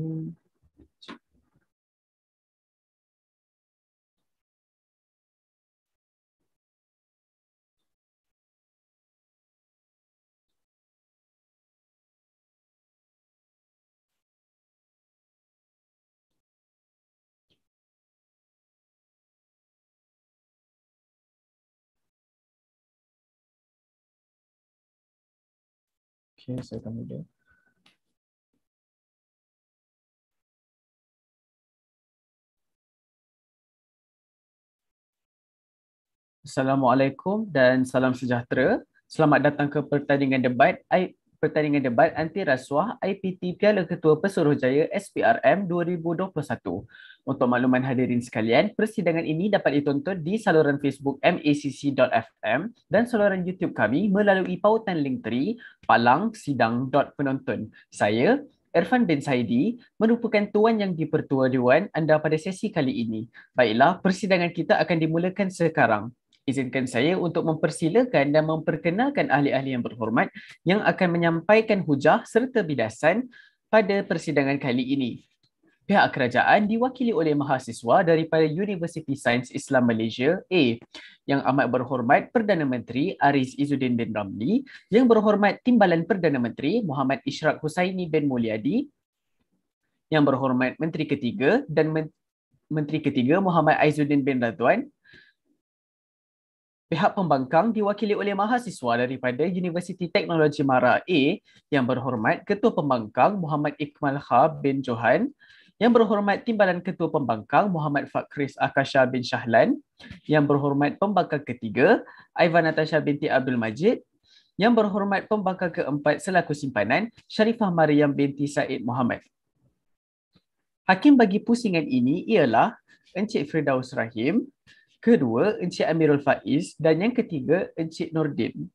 Okay, second video. Assalamualaikum dan salam sejahtera. Selamat datang ke pertandingan debat I, pertandingan debat anti rasuah IPT Piala Ketua Pesuruhjaya SPRM 2021. Untuk makluman hadirin sekalian, persidangan ini dapat ditonton di saluran Facebook MACC.FM dan saluran YouTube kami melalui pautan link tree palangsidang.penonton. Saya, Irfan bin Saidi merupakan tuan yang dipertua dewan anda pada sesi kali ini. Baiklah, persidangan kita akan dimulakan sekarang izinkan saya untuk mempersilakan dan memperkenalkan ahli-ahli yang berhormat yang akan menyampaikan hujah serta bidasan pada persidangan kali ini. Pihak kerajaan diwakili oleh mahasiswa daripada University Sains Islam Malaysia A yang amat berhormat Perdana Menteri Aris Izzuddin bin Ramli, yang berhormat Timbalan Perdana Menteri Muhammad Ishraq Husaini bin Mulyadi, yang berhormat Menteri Ketiga dan Menteri Ketiga Muhammad Aizuddin bin Radwan Pihak pembangkang diwakili oleh mahasiswa daripada Universiti Teknologi Mara A yang berhormat Ketua Pembangkang Muhammad Iqmal Kha bin Johan, yang berhormat Timbalan Ketua Pembangkang Muhammad Fakris Akasha bin Shahlan, yang berhormat pembangkang ketiga Aivan Natasha binti Abdul Majid, yang berhormat pembangkang keempat selaku simpanan Sharifah Maryam binti Said Muhammad. Hakim bagi pusingan ini ialah Encik Firdaus Rahim, kedua Encik Amirul Faiz dan yang ketiga Encik Nordin.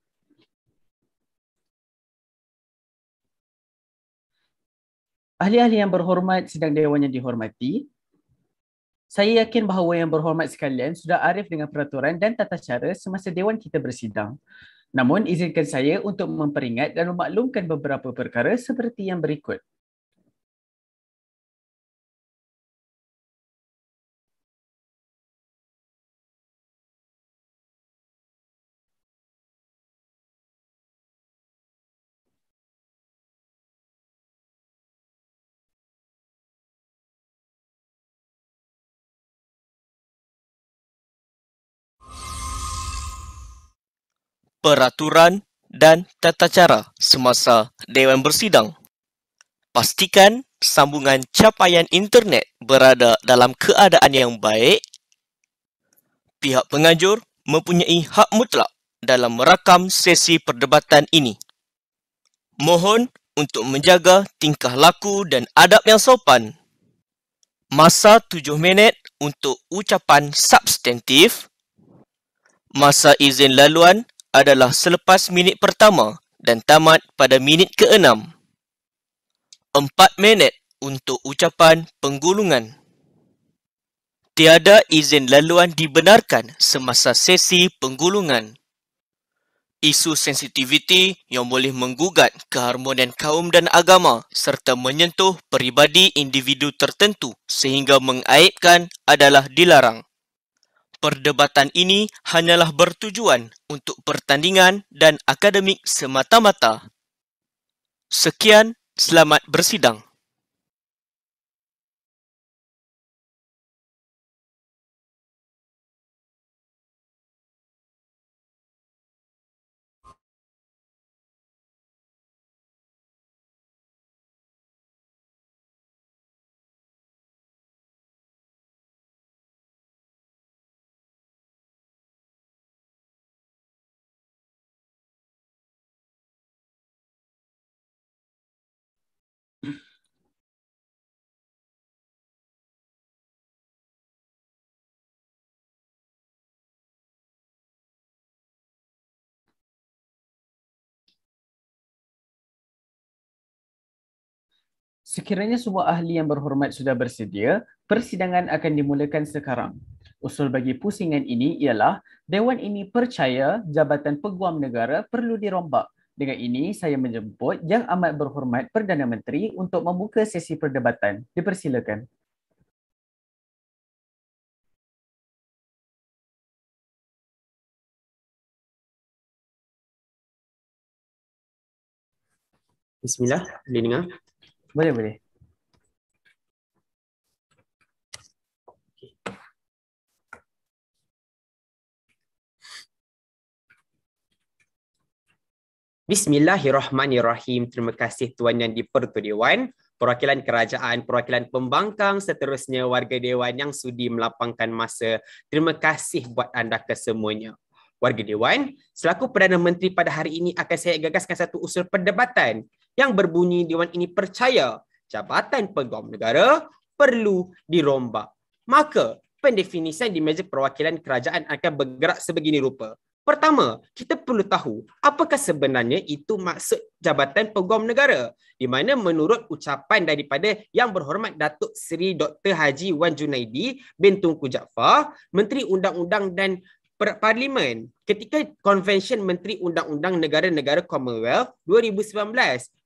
Ahli-ahli yang berhormat sedang dewan yang dihormati, saya yakin bahawa yang berhormat sekalian sudah arif dengan peraturan dan tata cara semasa dewan kita bersidang. Namun izinkan saya untuk memperingat dan memaklumkan beberapa perkara seperti yang berikut. peraturan dan tata cara semasa Dewan Bersidang. Pastikan sambungan capaian internet berada dalam keadaan yang baik. Pihak penganjur mempunyai hak mutlak dalam merakam sesi perdebatan ini. Mohon untuk menjaga tingkah laku dan adab yang sopan. Masa tujuh minit untuk ucapan substantif. Masa izin laluan adalah selepas minit pertama dan tamat pada minit keenam. Empat minit untuk ucapan penggulungan. Tiada izin laluan dibenarkan semasa sesi penggulungan. Isu sensitiviti yang boleh menggugat keharmonian kaum dan agama serta menyentuh peribadi individu tertentu sehingga mengaibkan adalah dilarang perdebatan ini hanyalah bertujuan untuk pertandingan dan akademik semata-mata. Sekian, selamat bersidang. Sekiranya semua ahli yang berhormat sudah bersedia, persidangan akan dimulakan sekarang. Usul bagi pusingan ini ialah Dewan ini percaya Jabatan Peguam Negara perlu dirombak. Dengan ini, saya menjemput yang amat berhormat Perdana Menteri untuk membuka sesi perdebatan. Dipersilakan. Bismillah, boleh dengar? Boleh, boleh. Bismillahirrahmanirrahim. Terima kasih Tuan Yang Dipertu Dewan, perwakilan kerajaan, perwakilan pembangkang, seterusnya warga Dewan yang sudi melapangkan masa. Terima kasih buat anda kesemuanya warga dewan selaku perdana menteri pada hari ini akan saya gagaskan satu usul perdebatan yang berbunyi dewan ini percaya jabatan peguam negara perlu dirombak maka pendefinisian di meja perwakilan kerajaan akan bergerak sebegini rupa Pertama, kita perlu tahu apakah sebenarnya itu maksud Jabatan Peguam Negara di mana menurut ucapan daripada Yang Berhormat Datuk Seri Dr. Haji Wan Junaidi bin Tunku Jaafar, Menteri Undang-Undang dan parlimen ketika konvensyen menteri undang-undang negara-negara Commonwealth 2019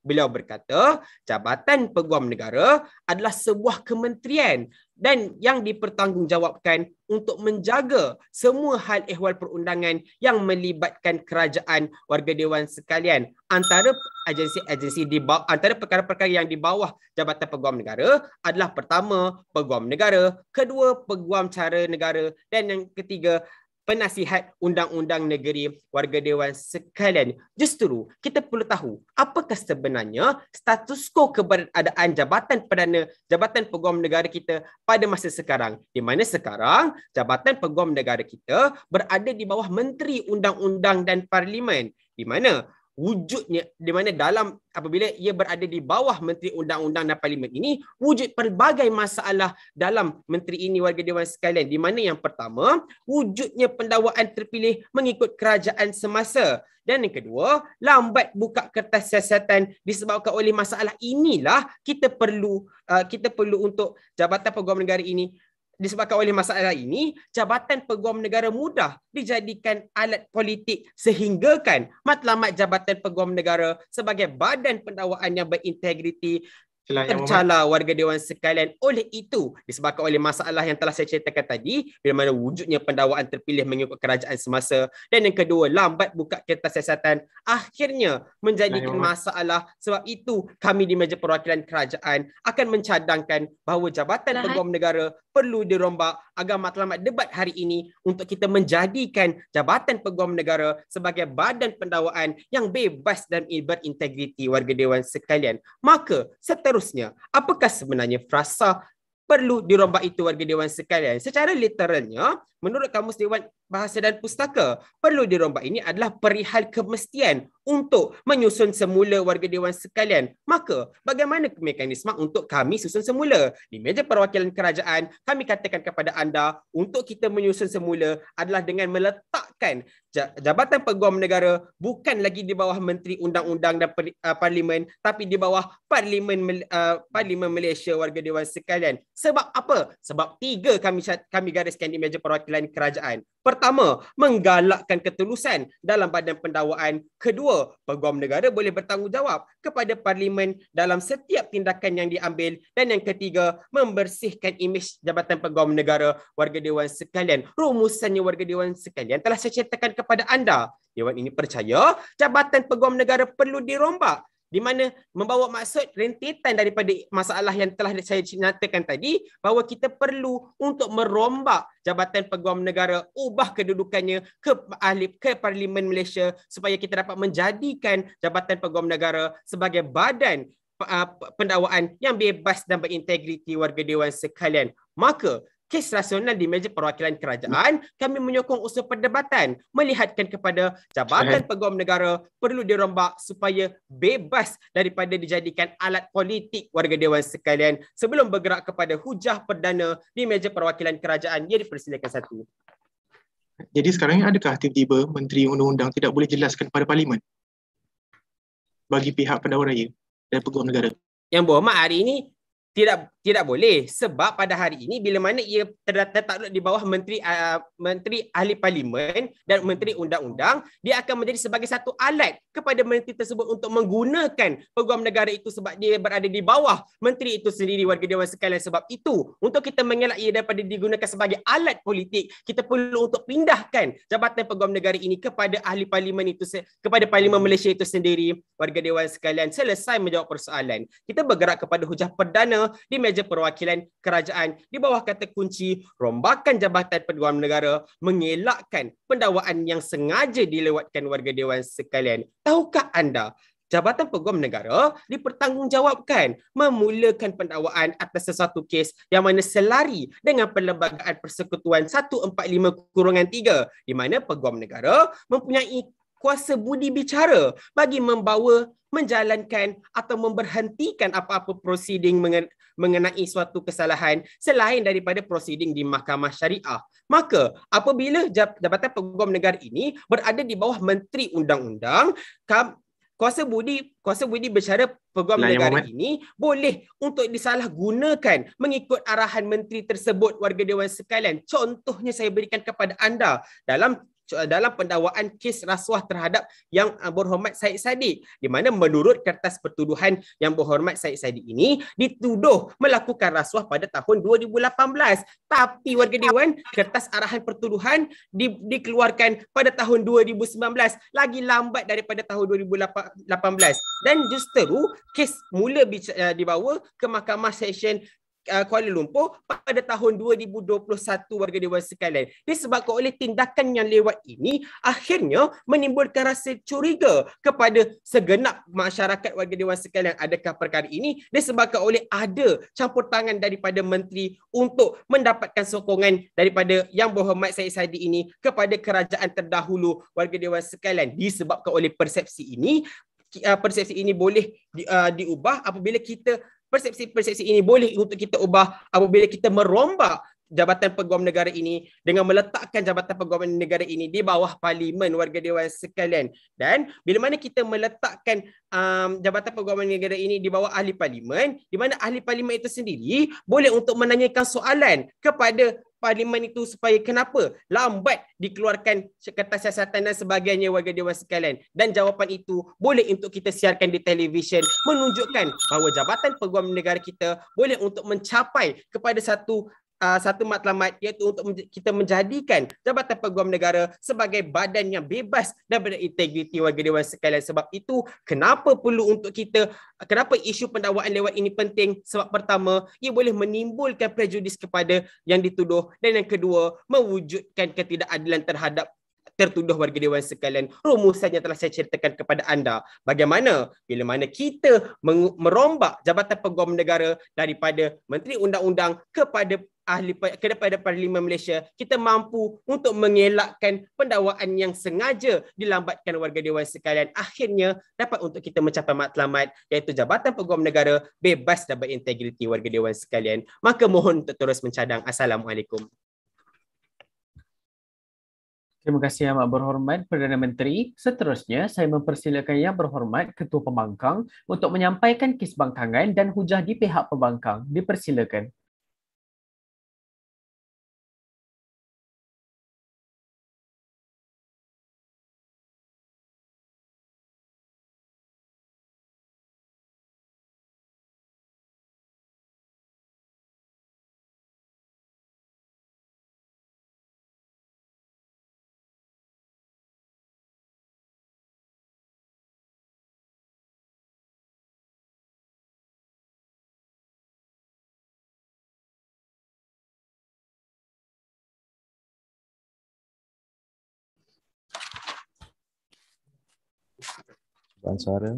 beliau berkata jabatan peguam negara adalah sebuah kementerian dan yang dipertanggungjawabkan untuk menjaga semua hal ehwal perundangan yang melibatkan kerajaan warga dewan sekalian antara agensi-agensi di bawah antara perkara-perkara yang di bawah jabatan peguam negara adalah pertama peguam negara kedua peguam cara negara dan yang ketiga penasihat undang-undang negeri warga dewan sekalian. Justeru, kita perlu tahu apakah sebenarnya status quo keberadaan Jabatan Perdana Jabatan Peguam Negara kita pada masa sekarang. Di mana sekarang Jabatan Peguam Negara kita berada di bawah Menteri Undang-Undang dan Parlimen. Di mana wujudnya di mana dalam apabila ia berada di bawah Menteri Undang-Undang dan Parlimen ini wujud pelbagai masalah dalam menteri ini warga dewan sekalian di mana yang pertama wujudnya pendawaan terpilih mengikut kerajaan semasa dan yang kedua lambat buka kertas siasatan disebabkan oleh masalah inilah kita perlu uh, kita perlu untuk Jabatan Peguam Negara ini disebabkan oleh masalah ini, Jabatan Peguam Negara mudah dijadikan alat politik sehinggakan matlamat Jabatan Peguam Negara sebagai badan pendakwaan yang berintegriti Tercalar warga dewan sekalian oleh itu disebabkan oleh masalah yang telah saya ceritakan tadi bila mana wujudnya pendawaan terpilih mengikut kerajaan semasa dan yang kedua lambat buka kertas siasatan akhirnya menjadikan masalah sebab itu kami di meja perwakilan kerajaan akan mencadangkan bahawa jabatan peguam negara perlu dirombak agar matlamat debat hari ini untuk kita menjadikan jabatan peguam negara sebagai badan pendawaan yang bebas dan berintegriti warga dewan sekalian maka seterusnya seterusnya. Apakah sebenarnya frasa perlu dirombak itu warga dewan sekalian? Secara literalnya, Menurut Kamus Dewan Bahasa dan Pustaka, perlu dirombak ini adalah perihal kemestian untuk menyusun semula warga dewan sekalian. Maka, bagaimana mekanisme untuk kami susun semula? Di meja perwakilan kerajaan, kami katakan kepada anda untuk kita menyusun semula adalah dengan meletakkan Jabatan Peguam Negara bukan lagi di bawah Menteri Undang-Undang dan uh, Parlimen tapi di bawah Parlimen uh, Parlimen Malaysia warga dewan sekalian. Sebab apa? Sebab tiga kami kami gariskan di meja perwakilan perwakilan kerajaan. Pertama, menggalakkan ketulusan dalam badan pendawaan. Kedua, peguam negara boleh bertanggungjawab kepada parlimen dalam setiap tindakan yang diambil. Dan yang ketiga, membersihkan imej Jabatan Peguam Negara warga Dewan sekalian. Rumusannya warga Dewan sekalian telah saya ceritakan kepada anda. Dewan ini percaya Jabatan Peguam Negara perlu dirombak di mana membawa maksud rentetan daripada masalah yang telah saya nyatakan tadi bahawa kita perlu untuk merombak Jabatan Peguam Negara ubah kedudukannya ke ahli ke Parlimen Malaysia supaya kita dapat menjadikan Jabatan Peguam Negara sebagai badan uh, pendakwaan yang bebas dan berintegriti warga dewan sekalian maka kes rasional di meja perwakilan kerajaan, kami menyokong usaha perdebatan melihatkan kepada Jabatan Peguam Negara perlu dirombak supaya bebas daripada dijadikan alat politik warga dewan sekalian sebelum bergerak kepada hujah perdana di meja perwakilan kerajaan yang dipersilakan satu. Jadi sekarang ini adakah tiba-tiba Menteri Undang-Undang tidak boleh jelaskan kepada Parlimen bagi pihak pendawa raya dan peguam negara? Yang berhormat hari ini tidak tidak boleh sebab pada hari ini bila mana ia tertakluk di bawah menteri uh, menteri ahli parlimen dan menteri undang-undang dia akan menjadi sebagai satu alat kepada menteri tersebut untuk menggunakan peguam negara itu sebab dia berada di bawah menteri itu sendiri warga dewan sekalian sebab itu untuk kita mengelak ia daripada digunakan sebagai alat politik kita perlu untuk pindahkan jabatan peguam negara ini kepada ahli parlimen itu kepada parlimen Malaysia itu sendiri warga dewan sekalian selesai menjawab persoalan kita bergerak kepada hujah perdana di meja perwakilan kerajaan di bawah kata kunci rombakan Jabatan peguam Negara mengelakkan pendawaan yang sengaja dilewatkan warga dewan sekalian. Tahukah anda Jabatan Peguam Negara dipertanggungjawabkan memulakan pendawaan atas sesuatu kes yang mana selari dengan Perlembagaan Persekutuan 145-3 di mana Peguam Negara mempunyai kuasa budi bicara bagi membawa menjalankan atau memberhentikan apa-apa proseding mengenai suatu kesalahan selain daripada proseding di mahkamah syariah. Maka apabila Jabatan Peguam Negara ini berada di bawah Menteri Undang-Undang, kuasa budi kuasa budi bicara peguam Lain negara Muhammad. ini boleh untuk disalahgunakan mengikut arahan menteri tersebut warga dewan sekalian contohnya saya berikan kepada anda dalam Eh, dalam pendakwaan kes rasuah terhadap yang eh, berhormat Said Sadiq di mana menurut kertas pertuduhan yang berhormat Said Sadiq ini dituduh melakukan rasuah pada tahun 2018 tapi warga dewan kertas arahan pertuduhan di, dikeluarkan pada tahun 2019 lagi lambat daripada tahun 2018 dan justeru kes mula eh, dibawa ke mahkamah session Uh, Kuala Lumpur pada tahun 2021 warga dewan sekalian. Disebabkan oleh tindakan yang lewat ini akhirnya menimbulkan rasa curiga kepada segenap masyarakat warga dewan sekalian adakah perkara ini disebabkan oleh ada campur tangan daripada menteri untuk mendapatkan sokongan daripada Yang Berhormat Said Saidi ini kepada kerajaan terdahulu warga dewan sekalian disebabkan oleh persepsi ini uh, persepsi ini boleh uh, diubah apabila kita persepsi-persepsi ini boleh untuk kita ubah apabila kita merombak Jabatan Peguam Negara ini dengan meletakkan Jabatan Peguam Negara ini di bawah Parlimen warga dewan sekalian dan bila mana kita meletakkan um, Jabatan Peguam Negara ini di bawah ahli parlimen di mana ahli parlimen itu sendiri boleh untuk menanyakan soalan kepada parlimen itu supaya kenapa lambat dikeluarkan kertas siasatan dan sebagainya warga dewan sekalian dan jawapan itu boleh untuk kita siarkan di televisyen menunjukkan bahawa jabatan peguam negara kita boleh untuk mencapai kepada satu Ah, satu matlamat iaitu untuk kita menjadikan Jabatan Peguam Negara sebagai badan yang bebas daripada integriti warga dewan sekalian sebab itu kenapa perlu untuk kita kenapa isu pendakwaan lewat ini penting sebab pertama ia boleh menimbulkan prejudis kepada yang dituduh dan yang kedua mewujudkan ketidakadilan terhadap tertuduh warga dewan sekalian rumusan yang telah saya ceritakan kepada anda bagaimana bila mana kita merombak Jabatan Peguam Negara daripada Menteri Undang-Undang kepada ahli kepada parlimen Malaysia kita mampu untuk mengelakkan pendakwaan yang sengaja dilambatkan warga dewan sekalian akhirnya dapat untuk kita mencapai matlamat iaitu Jabatan Peguam Negara bebas dan berintegriti warga dewan sekalian maka mohon untuk terus mencadang Assalamualaikum Terima kasih yang amat berhormat Perdana Menteri. Seterusnya, saya mempersilakan yang berhormat Ketua Pembangkang untuk menyampaikan kes bangkangan dan hujah di pihak pembangkang. Dipersilakan. Tuan suara.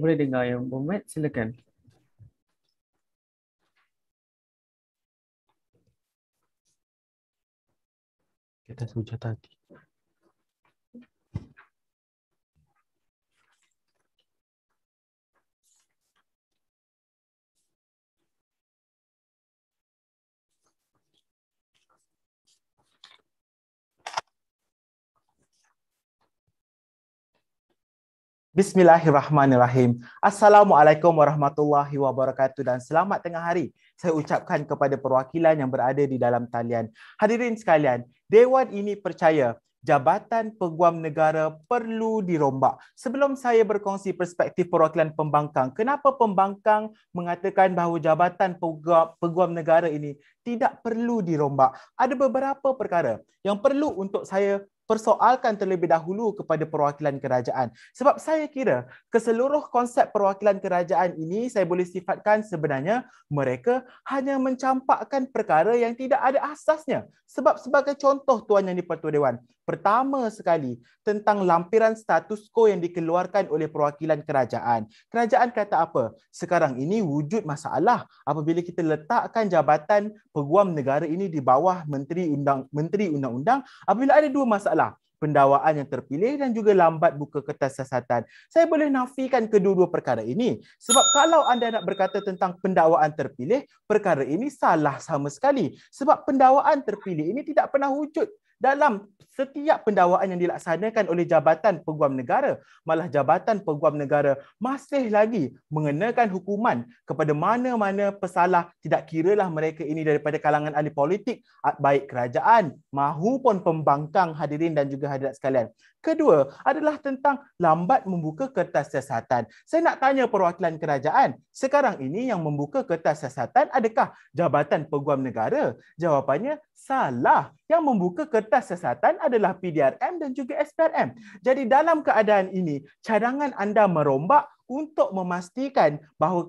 Boleh dengar yang Bumet, silakan. Kita sebut tadi. Bismillahirrahmanirrahim. Assalamualaikum warahmatullahi wabarakatuh dan selamat tengah hari. Saya ucapkan kepada perwakilan yang berada di dalam talian. Hadirin sekalian, Dewan ini percaya Jabatan Peguam Negara perlu dirombak. Sebelum saya berkongsi perspektif perwakilan pembangkang, kenapa pembangkang mengatakan bahawa Jabatan Peguam Negara ini tidak perlu dirombak? Ada beberapa perkara yang perlu untuk saya persoalkan terlebih dahulu kepada perwakilan kerajaan. Sebab saya kira keseluruh konsep perwakilan kerajaan ini saya boleh sifatkan sebenarnya mereka hanya mencampakkan perkara yang tidak ada asasnya. Sebab sebagai contoh Tuan Yang di Pertua Dewan, Pertama sekali tentang lampiran status quo yang dikeluarkan oleh perwakilan kerajaan. Kerajaan kata apa? Sekarang ini wujud masalah apabila kita letakkan jabatan peguam negara ini di bawah menteri undang menteri undang-undang apabila ada dua masalah pendawaan yang terpilih dan juga lambat buka kertas siasatan. Saya boleh nafikan kedua-dua perkara ini. Sebab kalau anda nak berkata tentang pendawaan terpilih, perkara ini salah sama sekali. Sebab pendawaan terpilih ini tidak pernah wujud dalam setiap pendawaan yang dilaksanakan oleh Jabatan Peguam Negara, malah Jabatan Peguam Negara masih lagi mengenakan hukuman kepada mana-mana pesalah tidak kiralah mereka ini daripada kalangan ahli politik, baik kerajaan mahupun pembangkang hadirin dan juga hadirat sekalian. Kedua adalah tentang lambat membuka kertas siasatan. Saya nak tanya perwakilan kerajaan, sekarang ini yang membuka kertas siasatan adakah Jabatan Peguam Negara? Jawapannya salah. Yang membuka kertas siasatan adalah PDRM dan juga SPRM. Jadi dalam keadaan ini, cadangan anda merombak untuk memastikan bahawa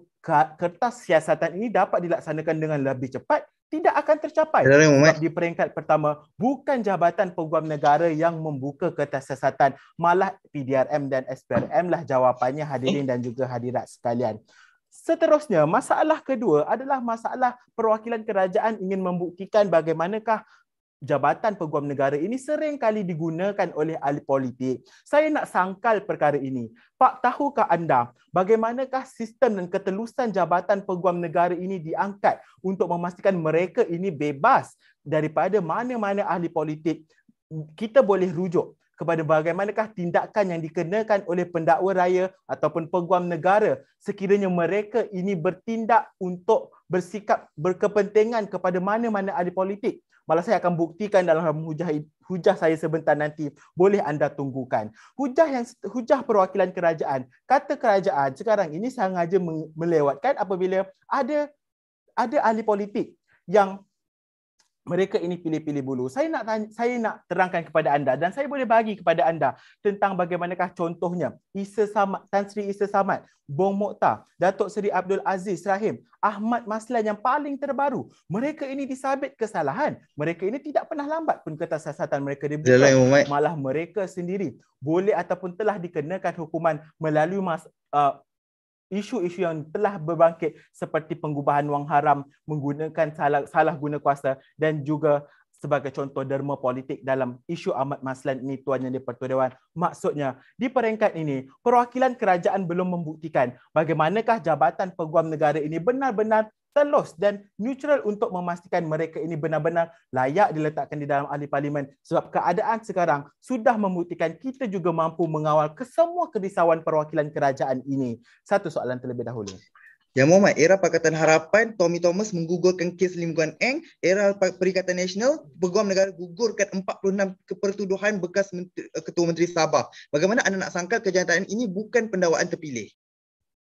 kertas siasatan ini dapat dilaksanakan dengan lebih cepat tidak akan tercapai Sebab di peringkat pertama bukan jabatan peguam negara yang membuka kertas siasatan malah PDRM dan SPRM lah jawapannya hadirin dan juga hadirat sekalian seterusnya masalah kedua adalah masalah perwakilan kerajaan ingin membuktikan bagaimanakah jabatan peguam negara ini sering kali digunakan oleh ahli politik. Saya nak sangkal perkara ini. Pak, tahukah anda bagaimanakah sistem dan ketelusan jabatan peguam negara ini diangkat untuk memastikan mereka ini bebas daripada mana-mana ahli politik? Kita boleh rujuk kepada bagaimanakah tindakan yang dikenakan oleh pendakwa raya ataupun peguam negara sekiranya mereka ini bertindak untuk bersikap berkepentingan kepada mana-mana ahli politik malah saya akan buktikan dalam hujah hujah saya sebentar nanti boleh anda tunggukan hujah yang hujah perwakilan kerajaan kata kerajaan sekarang ini sengaja melewatkan apabila ada ada ahli politik yang mereka ini pilih-pilih bulu. Saya nak tanya, saya nak terangkan kepada anda dan saya boleh bagi kepada anda tentang bagaimanakah contohnya Isa Samad, Tan Sri Isa Samad, Bong Mokta, Datuk Seri Abdul Aziz Rahim, Ahmad Maslan yang paling terbaru. Mereka ini disabit kesalahan. Mereka ini tidak pernah lambat pun kata siasatan mereka dibuat. Malah mereka sendiri boleh ataupun telah dikenakan hukuman melalui mas, uh, isu-isu yang telah berbangkit seperti pengubahan wang haram menggunakan salah, salah guna kuasa dan juga sebagai contoh derma politik dalam isu amat Maslan ini Tuan Yang di-Pertua Dewan. Maksudnya, di peringkat ini, perwakilan kerajaan belum membuktikan bagaimanakah jabatan peguam negara ini benar-benar telus dan neutral untuk memastikan mereka ini benar-benar layak diletakkan di dalam ahli parlimen sebab keadaan sekarang sudah membuktikan kita juga mampu mengawal kesemua kerisauan perwakilan kerajaan ini. Satu soalan terlebih dahulu. Ya Muhammad, era Pakatan Harapan, Tommy Thomas menggugurkan kes Lim Guan Eng, era Perikatan Nasional, Peguam Negara gugurkan 46 kepertuduhan bekas Menteri, eh, Ketua Menteri Sabah. Bagaimana anda nak sangka kejahatan ini bukan pendawaan terpilih?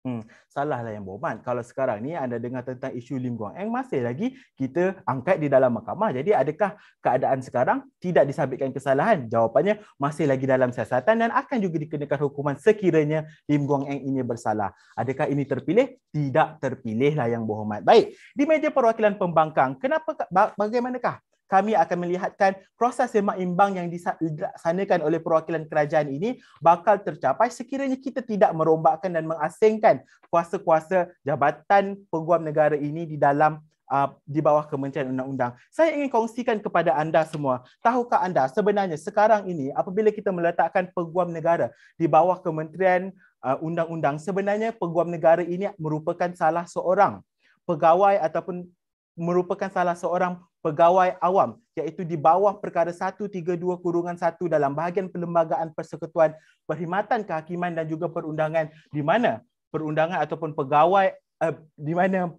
Hmm, salahlah yang berhormat. Kalau sekarang ni anda dengar tentang isu Lim Guang Eng, masih lagi kita angkat di dalam mahkamah. Jadi adakah keadaan sekarang tidak disabitkan kesalahan? Jawapannya masih lagi dalam siasatan dan akan juga dikenakan hukuman sekiranya Lim Guang Eng ini bersalah. Adakah ini terpilih? Tidak terpilih lah yang berhormat. Baik, di meja perwakilan pembangkang, kenapa bagaimanakah kami akan melihatkan proses semak imbang yang dilaksanakan oleh perwakilan kerajaan ini bakal tercapai sekiranya kita tidak merombakkan dan mengasingkan kuasa-kuasa jabatan peguam negara ini di dalam uh, di bawah Kementerian Undang-Undang. Saya ingin kongsikan kepada anda semua. Tahukah anda sebenarnya sekarang ini apabila kita meletakkan peguam negara di bawah Kementerian uh, Undang-Undang sebenarnya peguam negara ini merupakan salah seorang pegawai ataupun merupakan salah seorang pegawai awam iaitu di bawah perkara 132 kurungan 1 dalam bahagian perlembagaan persekutuan perkhidmatan kehakiman dan juga perundangan di mana perundangan ataupun pegawai eh, di mana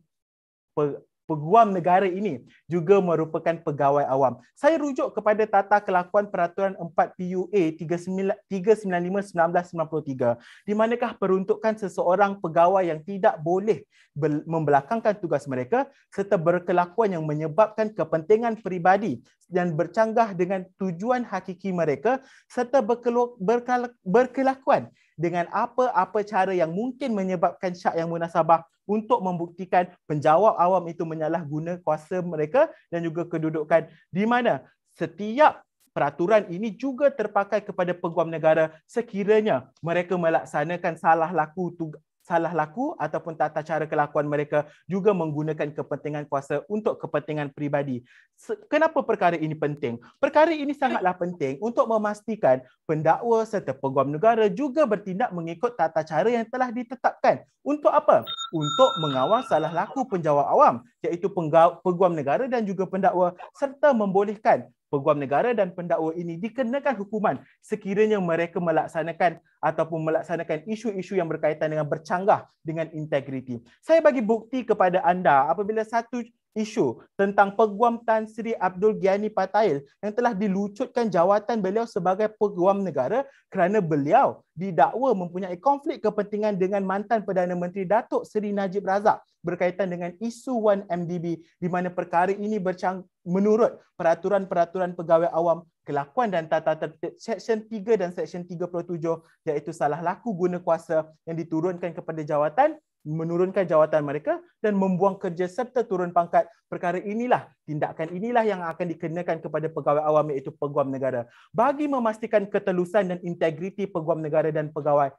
peguam negara ini juga merupakan pegawai awam. Saya rujuk kepada tata kelakuan peraturan 4 PUA 395 1993 di manakah peruntukan seseorang pegawai yang tidak boleh membelakangkan tugas mereka serta berkelakuan yang menyebabkan kepentingan peribadi dan bercanggah dengan tujuan hakiki mereka serta berkelakuan dengan apa-apa cara yang mungkin menyebabkan syak yang munasabah untuk membuktikan penjawab awam itu menyalahguna kuasa mereka dan juga kedudukan di mana setiap peraturan ini juga terpakai kepada peguam negara sekiranya mereka melaksanakan salah laku salah laku ataupun tata cara kelakuan mereka juga menggunakan kepentingan kuasa untuk kepentingan pribadi. Kenapa perkara ini penting? Perkara ini sangatlah penting untuk memastikan pendakwa serta peguam negara juga bertindak mengikut tata cara yang telah ditetapkan. Untuk apa? Untuk mengawal salah laku penjawab awam iaitu peguam negara dan juga pendakwa serta membolehkan peguam negara dan pendakwa ini dikenakan hukuman sekiranya mereka melaksanakan ataupun melaksanakan isu-isu yang berkaitan dengan bercanggah dengan integriti. Saya bagi bukti kepada anda apabila satu isu tentang Peguam Tan Sri Abdul Ghani Patail yang telah dilucutkan jawatan beliau sebagai Peguam Negara kerana beliau didakwa mempunyai konflik kepentingan dengan mantan Perdana Menteri Datuk Seri Najib Razak berkaitan dengan isu 1MDB di mana perkara ini bercang menurut peraturan-peraturan pegawai awam kelakuan dan tata tertib Seksyen 3 dan Seksyen 37 iaitu salah laku guna kuasa yang diturunkan kepada jawatan menurunkan jawatan mereka dan membuang kerja serta turun pangkat perkara inilah tindakan inilah yang akan dikenakan kepada pegawai awam iaitu peguam negara bagi memastikan ketelusan dan integriti peguam negara dan pegawai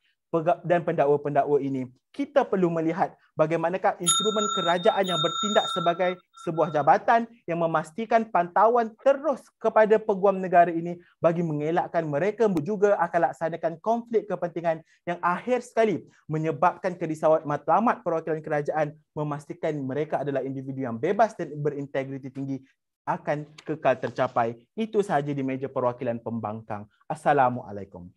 dan pendakwa-pendakwa ini, kita perlu melihat bagaimanakah instrumen kerajaan yang bertindak sebagai sebuah jabatan yang memastikan pantauan terus kepada peguam negara ini bagi mengelakkan mereka juga akan laksanakan konflik kepentingan yang akhir sekali menyebabkan kerisauan matlamat perwakilan kerajaan memastikan mereka adalah individu yang bebas dan berintegriti tinggi akan kekal tercapai. Itu sahaja di meja perwakilan pembangkang. Assalamualaikum.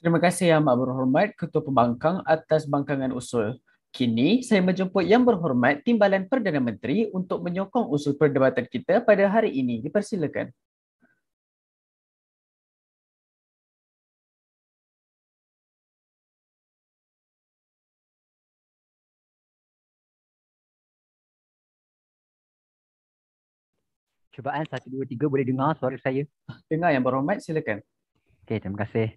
Terima kasih Yang Amat Berhormat Ketua Pembangkang atas bangkangan usul. Kini saya menjemput Yang Berhormat Timbalan Perdana Menteri untuk menyokong usul perdebatan kita pada hari ini. Dipersilakan. Cubaan 1, 2, 3 boleh dengar suara saya? Dengar Yang Berhormat silakan. Okay, terima kasih.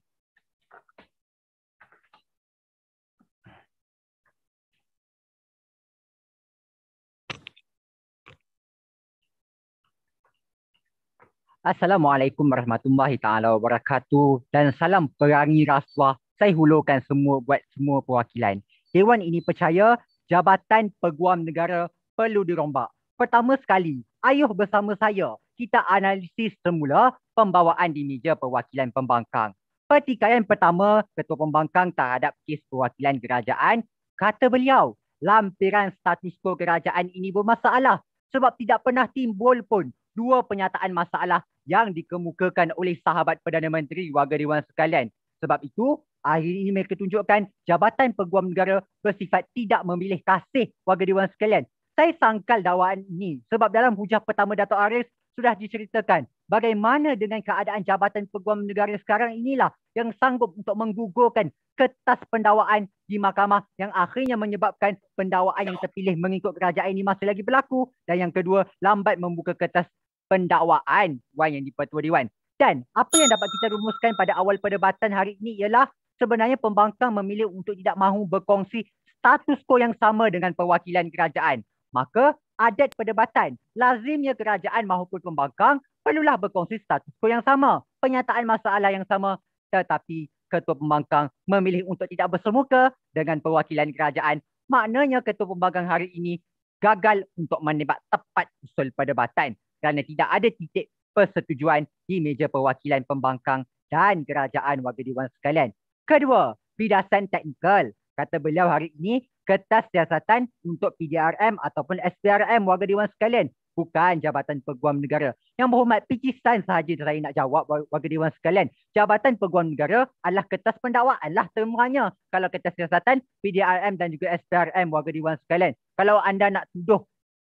Assalamualaikum warahmatullahi taala wabarakatuh dan salam perangi rasuah. Saya hulurkan semua buat semua perwakilan. Dewan ini percaya Jabatan Peguam Negara perlu dirombak. Pertama sekali, ayuh bersama saya kita analisis semula pembawaan di meja perwakilan pembangkang. Pertikaian pertama Ketua Pembangkang terhadap kes perwakilan kerajaan kata beliau, lampiran status quo kerajaan ini bermasalah sebab tidak pernah timbul pun dua penyataan masalah yang dikemukakan oleh sahabat Perdana Menteri warga dewan sekalian. Sebab itu, akhir ini mereka tunjukkan Jabatan Peguam Negara bersifat tidak memilih kasih warga dewan sekalian. Saya sangkal dakwaan ini sebab dalam hujah pertama Dato' Aris sudah diceritakan bagaimana dengan keadaan Jabatan Peguam Negara sekarang inilah yang sanggup untuk menggugurkan kertas pendawaan di mahkamah yang akhirnya menyebabkan pendawaan yang terpilih mengikut kerajaan ini masih lagi berlaku dan yang kedua lambat membuka kertas pendakwaan Wan yang dipertua Dewan. Dan apa yang dapat kita rumuskan pada awal perdebatan hari ini ialah sebenarnya pembangkang memilih untuk tidak mahu berkongsi status quo yang sama dengan perwakilan kerajaan. Maka adat perdebatan, lazimnya kerajaan mahupun pembangkang perlulah berkongsi status quo yang sama, penyataan masalah yang sama tetapi ketua pembangkang memilih untuk tidak bersemuka dengan perwakilan kerajaan. Maknanya ketua pembangkang hari ini gagal untuk menebak tepat usul perdebatan kerana tidak ada titik persetujuan di meja perwakilan pembangkang dan kerajaan warga dewan sekalian. Kedua, pidasan teknikal. Kata beliau hari ini, kertas siasatan untuk PDRM ataupun SPRM warga dewan sekalian bukan Jabatan Peguam Negara. Yang berhormat, picisan sahaja saya nak jawab warga Dewan sekalian. Jabatan Peguam Negara adalah kertas pendakwaan lah temuannya. Kalau kertas siasatan, PDRM dan juga SPRM warga Dewan sekalian. Kalau anda nak tuduh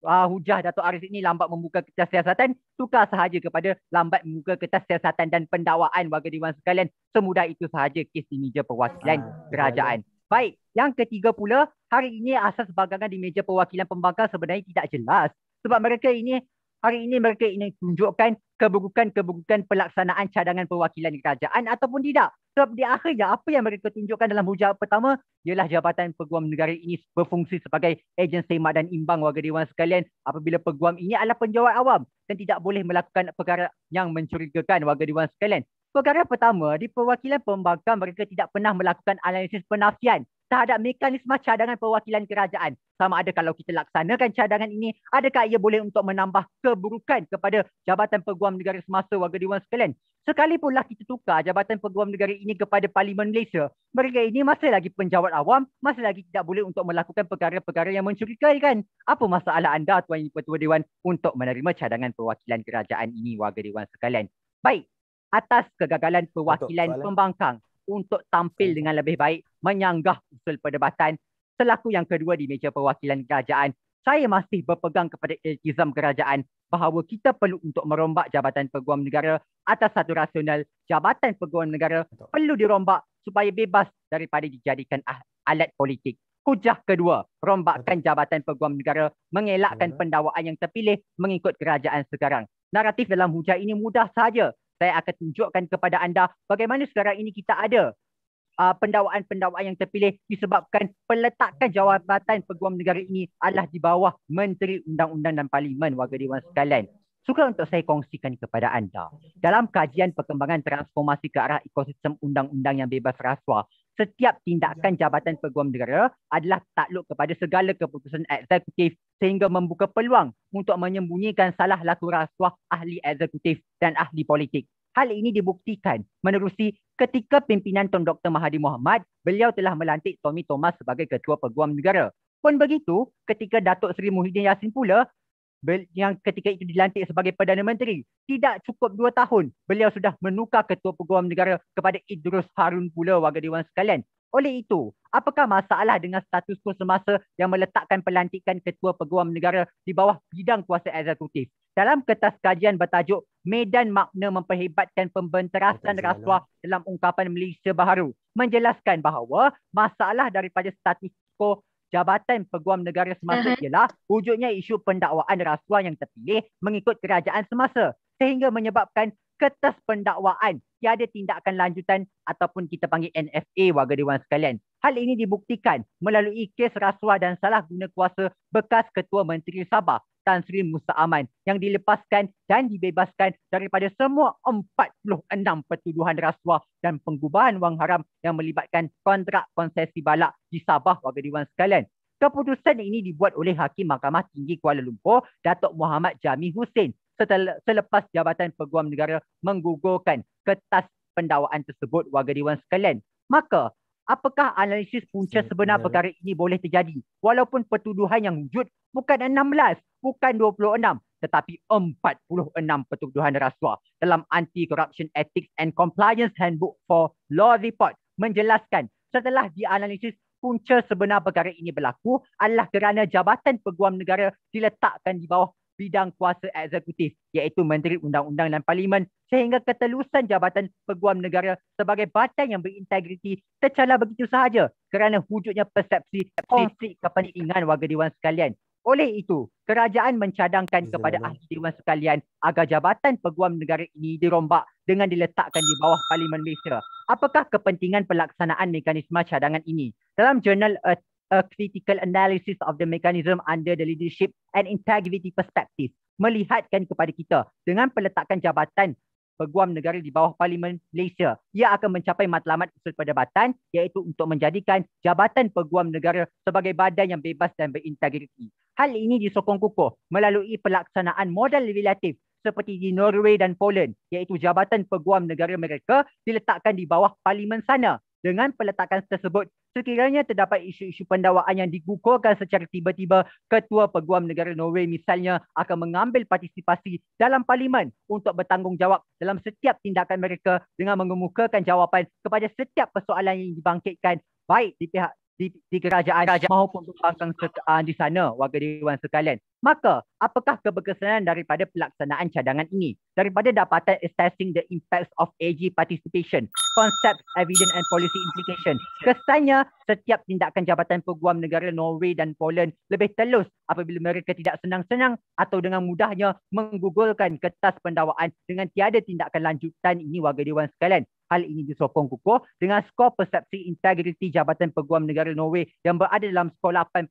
uh, hujah Datuk aris ini lambat membuka kertas siasatan tukar sahaja kepada lambat membuka kertas siasatan dan pendakwaan warga dewan sekalian semudah itu sahaja kes di meja perwakilan ah, kerajaan. Ya. Baik, yang ketiga pula hari ini asas bagangan di meja perwakilan pembangkang sebenarnya tidak jelas sebab mereka ini hari ini mereka ini tunjukkan kebukukan-kebukukan pelaksanaan cadangan perwakilan kerajaan ataupun tidak. Sebab di akhirnya apa yang mereka tunjukkan dalam hujah pertama ialah Jabatan Peguam Negara ini berfungsi sebagai agen semak dan imbang warga dewan sekalian apabila peguam ini adalah penjawat awam dan tidak boleh melakukan perkara yang mencurigakan warga dewan sekalian. Perkara pertama, di perwakilan pembangkang mereka tidak pernah melakukan analisis penafian terhadap mekanisme cadangan perwakilan kerajaan. Sama ada kalau kita laksanakan cadangan ini, adakah ia boleh untuk menambah keburukan kepada Jabatan Peguam Negara semasa warga Dewan sekalian? Sekalipunlah kita tukar Jabatan Peguam Negara ini kepada Parlimen Malaysia, mereka ini masih lagi penjawat awam, masih lagi tidak boleh untuk melakukan perkara-perkara yang mencurigakan. Apa masalah anda, Tuan ibu Ketua Dewan, untuk menerima cadangan perwakilan kerajaan ini, warga Dewan sekalian? Baik, atas kegagalan perwakilan pembangkang, untuk tampil dengan lebih baik menyanggah usul perdebatan selaku yang kedua di meja perwakilan kerajaan. Saya masih berpegang kepada iltizam kerajaan bahawa kita perlu untuk merombak Jabatan Peguam Negara atas satu rasional Jabatan Peguam Negara perlu dirombak supaya bebas daripada dijadikan ah, alat politik. Kujah kedua, rombakan Jabatan Peguam Negara mengelakkan pendawaan yang terpilih mengikut kerajaan sekarang. Naratif dalam hujah ini mudah saja saya akan tunjukkan kepada anda bagaimana sekarang ini kita ada uh, pendakwaan-pendakwaan yang terpilih disebabkan peletakan jawatan peguam negara ini adalah di bawah Menteri Undang-Undang dan Parlimen warga Dewan sekalian. Suka untuk saya kongsikan kepada anda. Dalam kajian perkembangan transformasi ke arah ekosistem undang-undang yang bebas rasuah, setiap tindakan ya. Jabatan Peguam Negara adalah takluk kepada segala keputusan eksekutif sehingga membuka peluang untuk menyembunyikan salah laku rasuah ahli eksekutif dan ahli politik. Hal ini dibuktikan menerusi ketika pimpinan Tun Dr. Mahathir Mohamad, beliau telah melantik Tommy Thomas sebagai Ketua Peguam Negara. Pun begitu, ketika Datuk Seri Muhyiddin Yassin pula yang ketika itu dilantik sebagai Perdana Menteri. Tidak cukup dua tahun, beliau sudah menukar Ketua Peguam Negara kepada Idrus Harun pula warga Dewan sekalian. Oleh itu, apakah masalah dengan status quo semasa yang meletakkan pelantikan Ketua Peguam Negara di bawah bidang kuasa eksekutif? Dalam kertas kajian bertajuk Medan Makna Memperhebatkan Pembenterasan Rasuah dalam Ungkapan Malaysia Baharu menjelaskan bahawa masalah daripada status quo Jabatan Peguam Negara semasa uh-huh. ialah wujudnya isu pendakwaan rasuah yang terpilih mengikut kerajaan semasa sehingga menyebabkan kertas pendakwaan tiada tindakan lanjutan ataupun kita panggil NFA warga dewan sekalian. Hal ini dibuktikan melalui kes rasuah dan salah guna kuasa bekas Ketua Menteri Sabah Tan Sri Musa Aman yang dilepaskan dan dibebaskan daripada semua 46 pertuduhan rasuah dan penggubahan wang haram yang melibatkan kontrak konsesi balak di Sabah warga Dewan sekalian. Keputusan ini dibuat oleh Hakim Mahkamah Tinggi Kuala Lumpur, Datuk Muhammad Jami Hussein selepas Jabatan Peguam Negara menggugurkan kertas pendawaan tersebut warga Dewan sekalian. Maka Apakah analisis punca sebenar perkara ini boleh terjadi walaupun pertuduhan yang wujud bukan 16, bukan 26 tetapi 46 pertuduhan rasuah dalam Anti-Corruption Ethics and Compliance Handbook for Law Report menjelaskan setelah dianalisis punca sebenar perkara ini berlaku adalah kerana Jabatan Peguam Negara diletakkan di bawah bidang kuasa eksekutif iaitu Menteri Undang-Undang dan Parlimen sehingga ketelusan Jabatan Peguam Negara sebagai badan yang berintegriti tercela begitu sahaja kerana wujudnya persepsi konflik kepentingan warga Dewan sekalian. Oleh itu, kerajaan mencadangkan kepada ahli Dewan sekalian agar Jabatan Peguam Negara ini dirombak dengan diletakkan di bawah Parlimen Malaysia. Apakah kepentingan pelaksanaan mekanisme cadangan ini? Dalam jurnal uh, a critical analysis of the mechanism under the leadership and integrity perspective melihatkan kepada kita dengan peletakan jabatan peguam negara di bawah Parlimen Malaysia. Ia akan mencapai matlamat usul perdebatan iaitu untuk menjadikan jabatan peguam negara sebagai badan yang bebas dan berintegriti. Hal ini disokong kukuh melalui pelaksanaan model relatif seperti di Norway dan Poland iaitu jabatan peguam negara mereka diletakkan di bawah Parlimen sana dengan peletakan tersebut. Sekiranya terdapat isu-isu pendakwaan yang digugurkan secara tiba-tiba, Ketua Peguam Negara Norway misalnya akan mengambil partisipasi dalam parlimen untuk bertanggungjawab dalam setiap tindakan mereka dengan mengemukakan jawapan kepada setiap persoalan yang dibangkitkan baik di pihak di, di kerajaan, kerajaan maupun pembangkang uh, ah, di sana warga dewan sekalian. Maka, apakah keberkesanan daripada pelaksanaan cadangan ini? Daripada dapatan assessing the impacts of AG participation, concept, evidence and policy implication. Kesannya, setiap tindakan Jabatan Peguam Negara Norway dan Poland lebih telus apabila mereka tidak senang-senang atau dengan mudahnya menggugurkan kertas pendawaan dengan tiada tindakan lanjutan ini warga Dewan sekalian. Hal ini disokong kukuh dengan skor persepsi integriti Jabatan Peguam Negara Norway yang berada dalam skor 8.5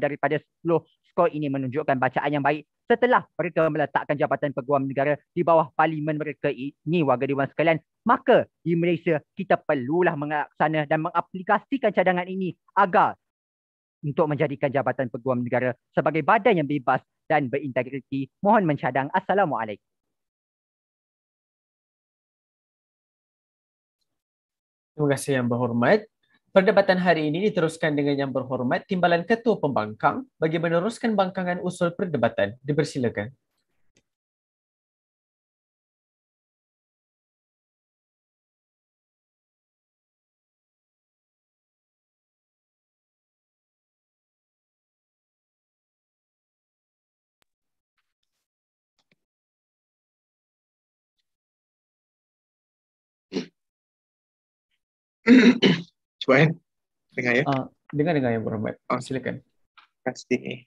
daripada 10 skor ini menunjukkan menunjukkan bacaan yang baik setelah mereka meletakkan Jabatan Peguam Negara di bawah parlimen mereka ini warga Dewan sekalian maka di Malaysia kita perlulah mengaksana dan mengaplikasikan cadangan ini agar untuk menjadikan Jabatan Peguam Negara sebagai badan yang bebas dan berintegriti mohon mencadang assalamualaikum Terima kasih yang berhormat. Perdebatan hari ini diteruskan dengan yang berhormat Timbalan Ketua Pembangkang bagi meneruskan bangkangan usul perdebatan. Dipersilakan. Mm-hmm. Cuba kan? Dengar ya? Uh, dengar dengar yang berhormat. Oh, ah. silakan. Pasti. Eh.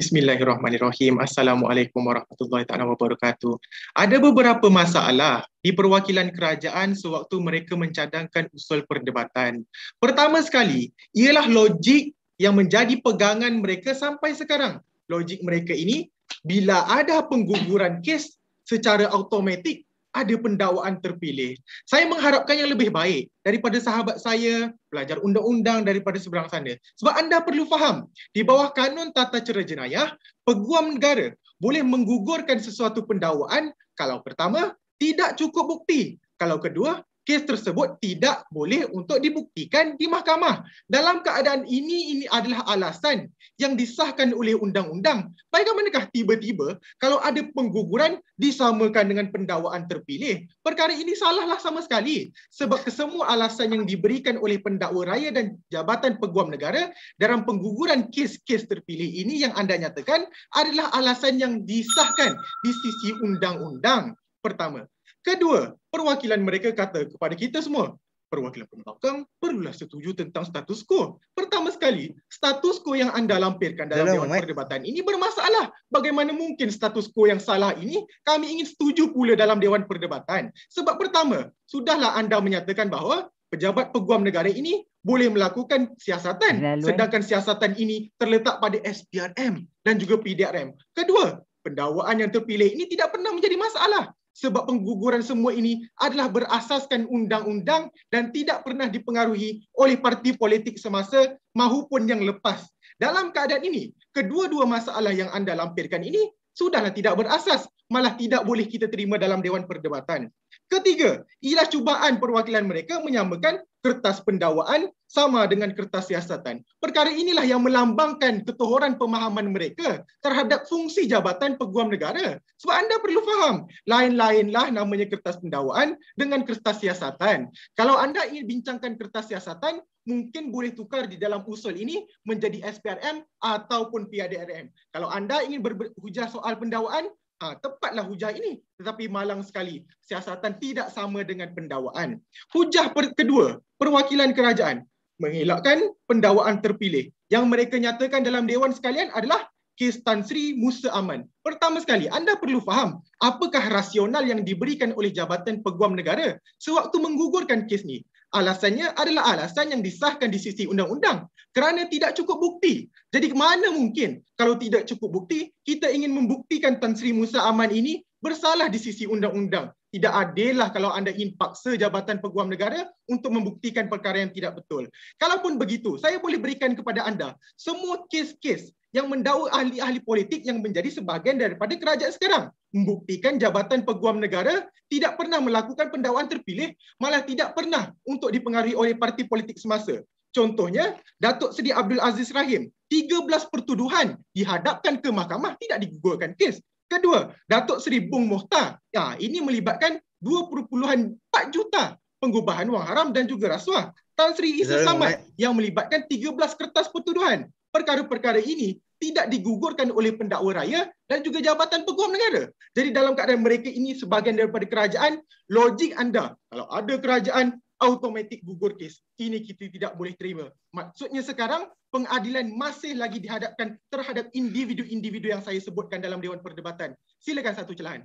Bismillahirrahmanirrahim. Assalamualaikum warahmatullahi taala wabarakatuh. Ada beberapa masalah di perwakilan kerajaan sewaktu mereka mencadangkan usul perdebatan. Pertama sekali, ialah logik yang menjadi pegangan mereka sampai sekarang. Logik mereka ini, bila ada pengguguran kes secara automatik, ada pendawaan terpilih. Saya mengharapkan yang lebih baik daripada sahabat saya, pelajar undang-undang daripada seberang sana. Sebab anda perlu faham, di bawah kanun tata cara jenayah, peguam negara boleh menggugurkan sesuatu pendawaan kalau pertama, tidak cukup bukti. Kalau kedua, kes tersebut tidak boleh untuk dibuktikan di mahkamah. Dalam keadaan ini, ini adalah alasan yang disahkan oleh undang-undang. Bagaimanakah tiba-tiba kalau ada pengguguran disamakan dengan pendakwaan terpilih? Perkara ini salahlah sama sekali. Sebab kesemua alasan yang diberikan oleh pendakwa raya dan Jabatan Peguam Negara dalam pengguguran kes-kes terpilih ini yang anda nyatakan adalah alasan yang disahkan di sisi undang-undang pertama. Kedua, perwakilan mereka kata kepada kita semua, perwakilan pembangkang perlulah setuju tentang status quo. Pertama sekali, status quo yang anda lampirkan dalam Dewan Perdebatan ini bermasalah. Bagaimana mungkin status quo yang salah ini kami ingin setuju pula dalam Dewan Perdebatan? Sebab pertama, sudahlah anda menyatakan bahawa pejabat peguam negara ini boleh melakukan siasatan Lalu. sedangkan siasatan ini terletak pada SPRM dan juga PDRM. Kedua, pendawaan yang terpilih ini tidak pernah menjadi masalah sebab pengguguran semua ini adalah berasaskan undang-undang dan tidak pernah dipengaruhi oleh parti politik semasa mahupun yang lepas. Dalam keadaan ini, kedua-dua masalah yang anda lampirkan ini sudahlah tidak berasas, malah tidak boleh kita terima dalam Dewan Perdebatan. Ketiga, ialah cubaan perwakilan mereka menyamakan kertas pendawaan sama dengan kertas siasatan. Perkara inilah yang melambangkan ketohoran pemahaman mereka terhadap fungsi jabatan peguam negara. Sebab anda perlu faham, lain-lainlah namanya kertas pendawaan dengan kertas siasatan. Kalau anda ingin bincangkan kertas siasatan, mungkin boleh tukar di dalam usul ini menjadi SPRM ataupun PADRM. Kalau anda ingin berhujah soal pendawaan, Ha, tepatlah hujah ini. Tetapi malang sekali. Siasatan tidak sama dengan pendawaan. Hujah per- kedua, perwakilan kerajaan. Mengelakkan pendawaan terpilih. Yang mereka nyatakan dalam Dewan sekalian adalah kes Tan Sri Musa Aman. Pertama sekali, anda perlu faham apakah rasional yang diberikan oleh Jabatan Peguam Negara sewaktu menggugurkan kes ni. Alasannya adalah alasan yang disahkan di sisi undang-undang kerana tidak cukup bukti. Jadi mana mungkin kalau tidak cukup bukti kita ingin membuktikan Tan Sri Musa Aman ini bersalah di sisi undang-undang tidak adil lah kalau anda impaksa Jabatan Peguam Negara untuk membuktikan perkara yang tidak betul. Kalaupun begitu, saya boleh berikan kepada anda semua kes-kes yang mendakwa ahli-ahli politik yang menjadi sebahagian daripada kerajaan sekarang. Membuktikan Jabatan Peguam Negara tidak pernah melakukan pendakwaan terpilih, malah tidak pernah untuk dipengaruhi oleh parti politik semasa. Contohnya, Datuk Seri Abdul Aziz Rahim, 13 pertuduhan dihadapkan ke mahkamah tidak digugurkan kes. Kedua, Datuk Seri Bung Mohtar. Ya, ini melibatkan 20.4 juta pengubahan wang haram dan juga rasuah. Tan Sri Isa Samad yang melibatkan 13 kertas pertuduhan. Perkara-perkara ini tidak digugurkan oleh pendakwa raya dan juga Jabatan Peguam Negara. Jadi dalam keadaan mereka ini sebahagian daripada kerajaan, logik anda kalau ada kerajaan automatik gugur kes. Ini kita tidak boleh terima. Maksudnya sekarang pengadilan masih lagi dihadapkan terhadap individu-individu yang saya sebutkan dalam Dewan Perdebatan. Silakan satu celahan.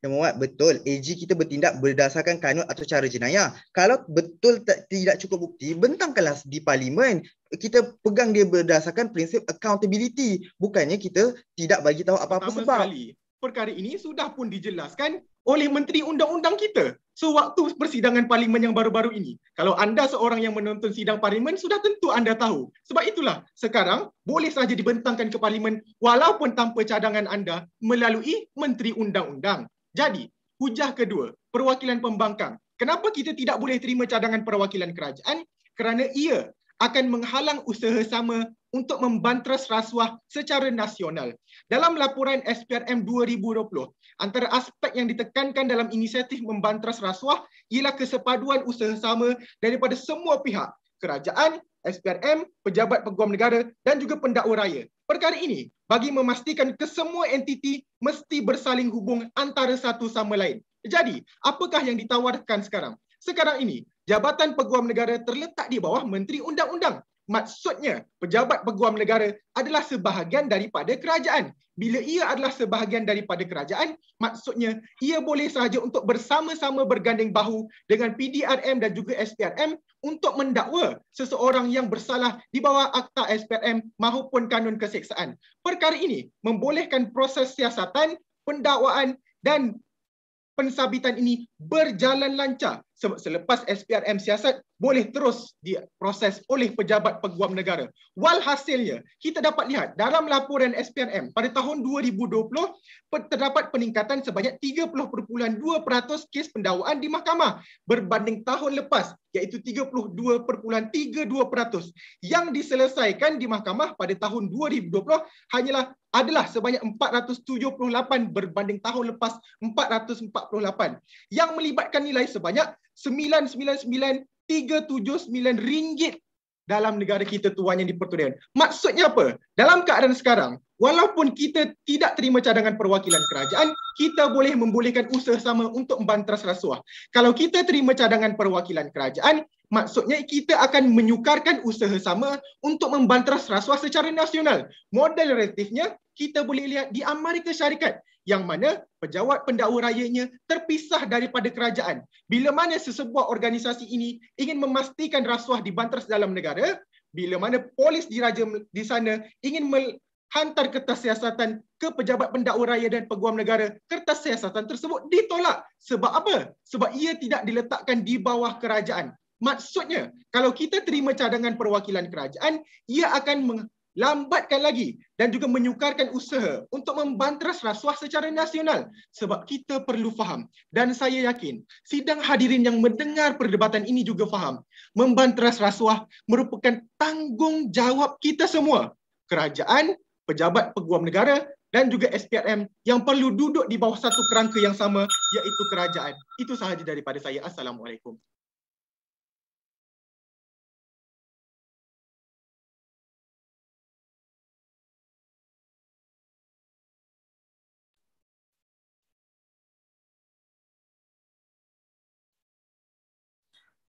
Yang muat betul AG kita bertindak berdasarkan kanun atau cara jenayah. Kalau betul tak, tidak cukup bukti, bentangkanlah di parlimen. Kita pegang dia berdasarkan prinsip accountability. Bukannya kita tidak bagi tahu apa-apa sebab. Sekali, perkara ini sudah pun dijelaskan oleh Menteri Undang-Undang kita sewaktu persidangan parlimen yang baru-baru ini. Kalau anda seorang yang menonton sidang parlimen, sudah tentu anda tahu. Sebab itulah, sekarang boleh sahaja dibentangkan ke parlimen walaupun tanpa cadangan anda melalui Menteri Undang-Undang. Jadi, hujah kedua, perwakilan pembangkang. Kenapa kita tidak boleh terima cadangan perwakilan kerajaan? Kerana ia akan menghalang usaha sama untuk membanteras rasuah secara nasional. Dalam laporan SPRM 2020, Antara aspek yang ditekankan dalam inisiatif membantras rasuah ialah kesepaduan usaha sama daripada semua pihak, kerajaan, SPRM, pejabat peguam negara dan juga pendakwa raya. Perkara ini bagi memastikan kesemua entiti mesti bersaling hubung antara satu sama lain. Jadi, apakah yang ditawarkan sekarang? Sekarang ini, Jabatan Peguam Negara terletak di bawah Menteri Undang-Undang Maksudnya, pejabat peguam negara adalah sebahagian daripada kerajaan. Bila ia adalah sebahagian daripada kerajaan, maksudnya ia boleh sahaja untuk bersama-sama berganding bahu dengan PDRM dan juga SPRM untuk mendakwa seseorang yang bersalah di bawah akta SPRM maupun kanun keseksaan. Perkara ini membolehkan proses siasatan, pendakwaan dan pensabitan ini berjalan lancar. Selepas SPRM siasat, boleh terus diproses oleh pejabat peguam negara. Walhasilnya, kita dapat lihat dalam laporan SPRM pada tahun 2020, terdapat peningkatan sebanyak 30.2% kes pendawaan di mahkamah berbanding tahun lepas iaitu 32.32% yang diselesaikan di mahkamah pada tahun 2020 hanyalah adalah sebanyak 478 berbanding tahun lepas 448. Yang yang melibatkan nilai sebanyak 999.379 ringgit dalam negara kita tuan yang dipertuan. Maksudnya apa? Dalam keadaan sekarang, walaupun kita tidak terima cadangan perwakilan kerajaan, kita boleh membolehkan usaha sama untuk membantras rasuah. Kalau kita terima cadangan perwakilan kerajaan, Maksudnya kita akan menyukarkan usaha sama untuk membanteras rasuah secara nasional. Model relatifnya kita boleh lihat di Amerika Syarikat yang mana pejabat pendakwa rayanya terpisah daripada kerajaan. Bila mana sesebuah organisasi ini ingin memastikan rasuah dibanteras dalam negara, bila mana polis diraja di sana ingin menghantar kertas siasatan ke pejabat pendakwa raya dan peguam negara, kertas siasatan tersebut ditolak. Sebab apa? Sebab ia tidak diletakkan di bawah kerajaan. Maksudnya, kalau kita terima cadangan perwakilan kerajaan, ia akan melambatkan lagi dan juga menyukarkan usaha untuk membanteras rasuah secara nasional. Sebab kita perlu faham dan saya yakin sidang hadirin yang mendengar perdebatan ini juga faham. Membanteras rasuah merupakan tanggungjawab kita semua. Kerajaan, pejabat peguam negara dan juga SPRM yang perlu duduk di bawah satu kerangka yang sama iaitu kerajaan. Itu sahaja daripada saya. Assalamualaikum.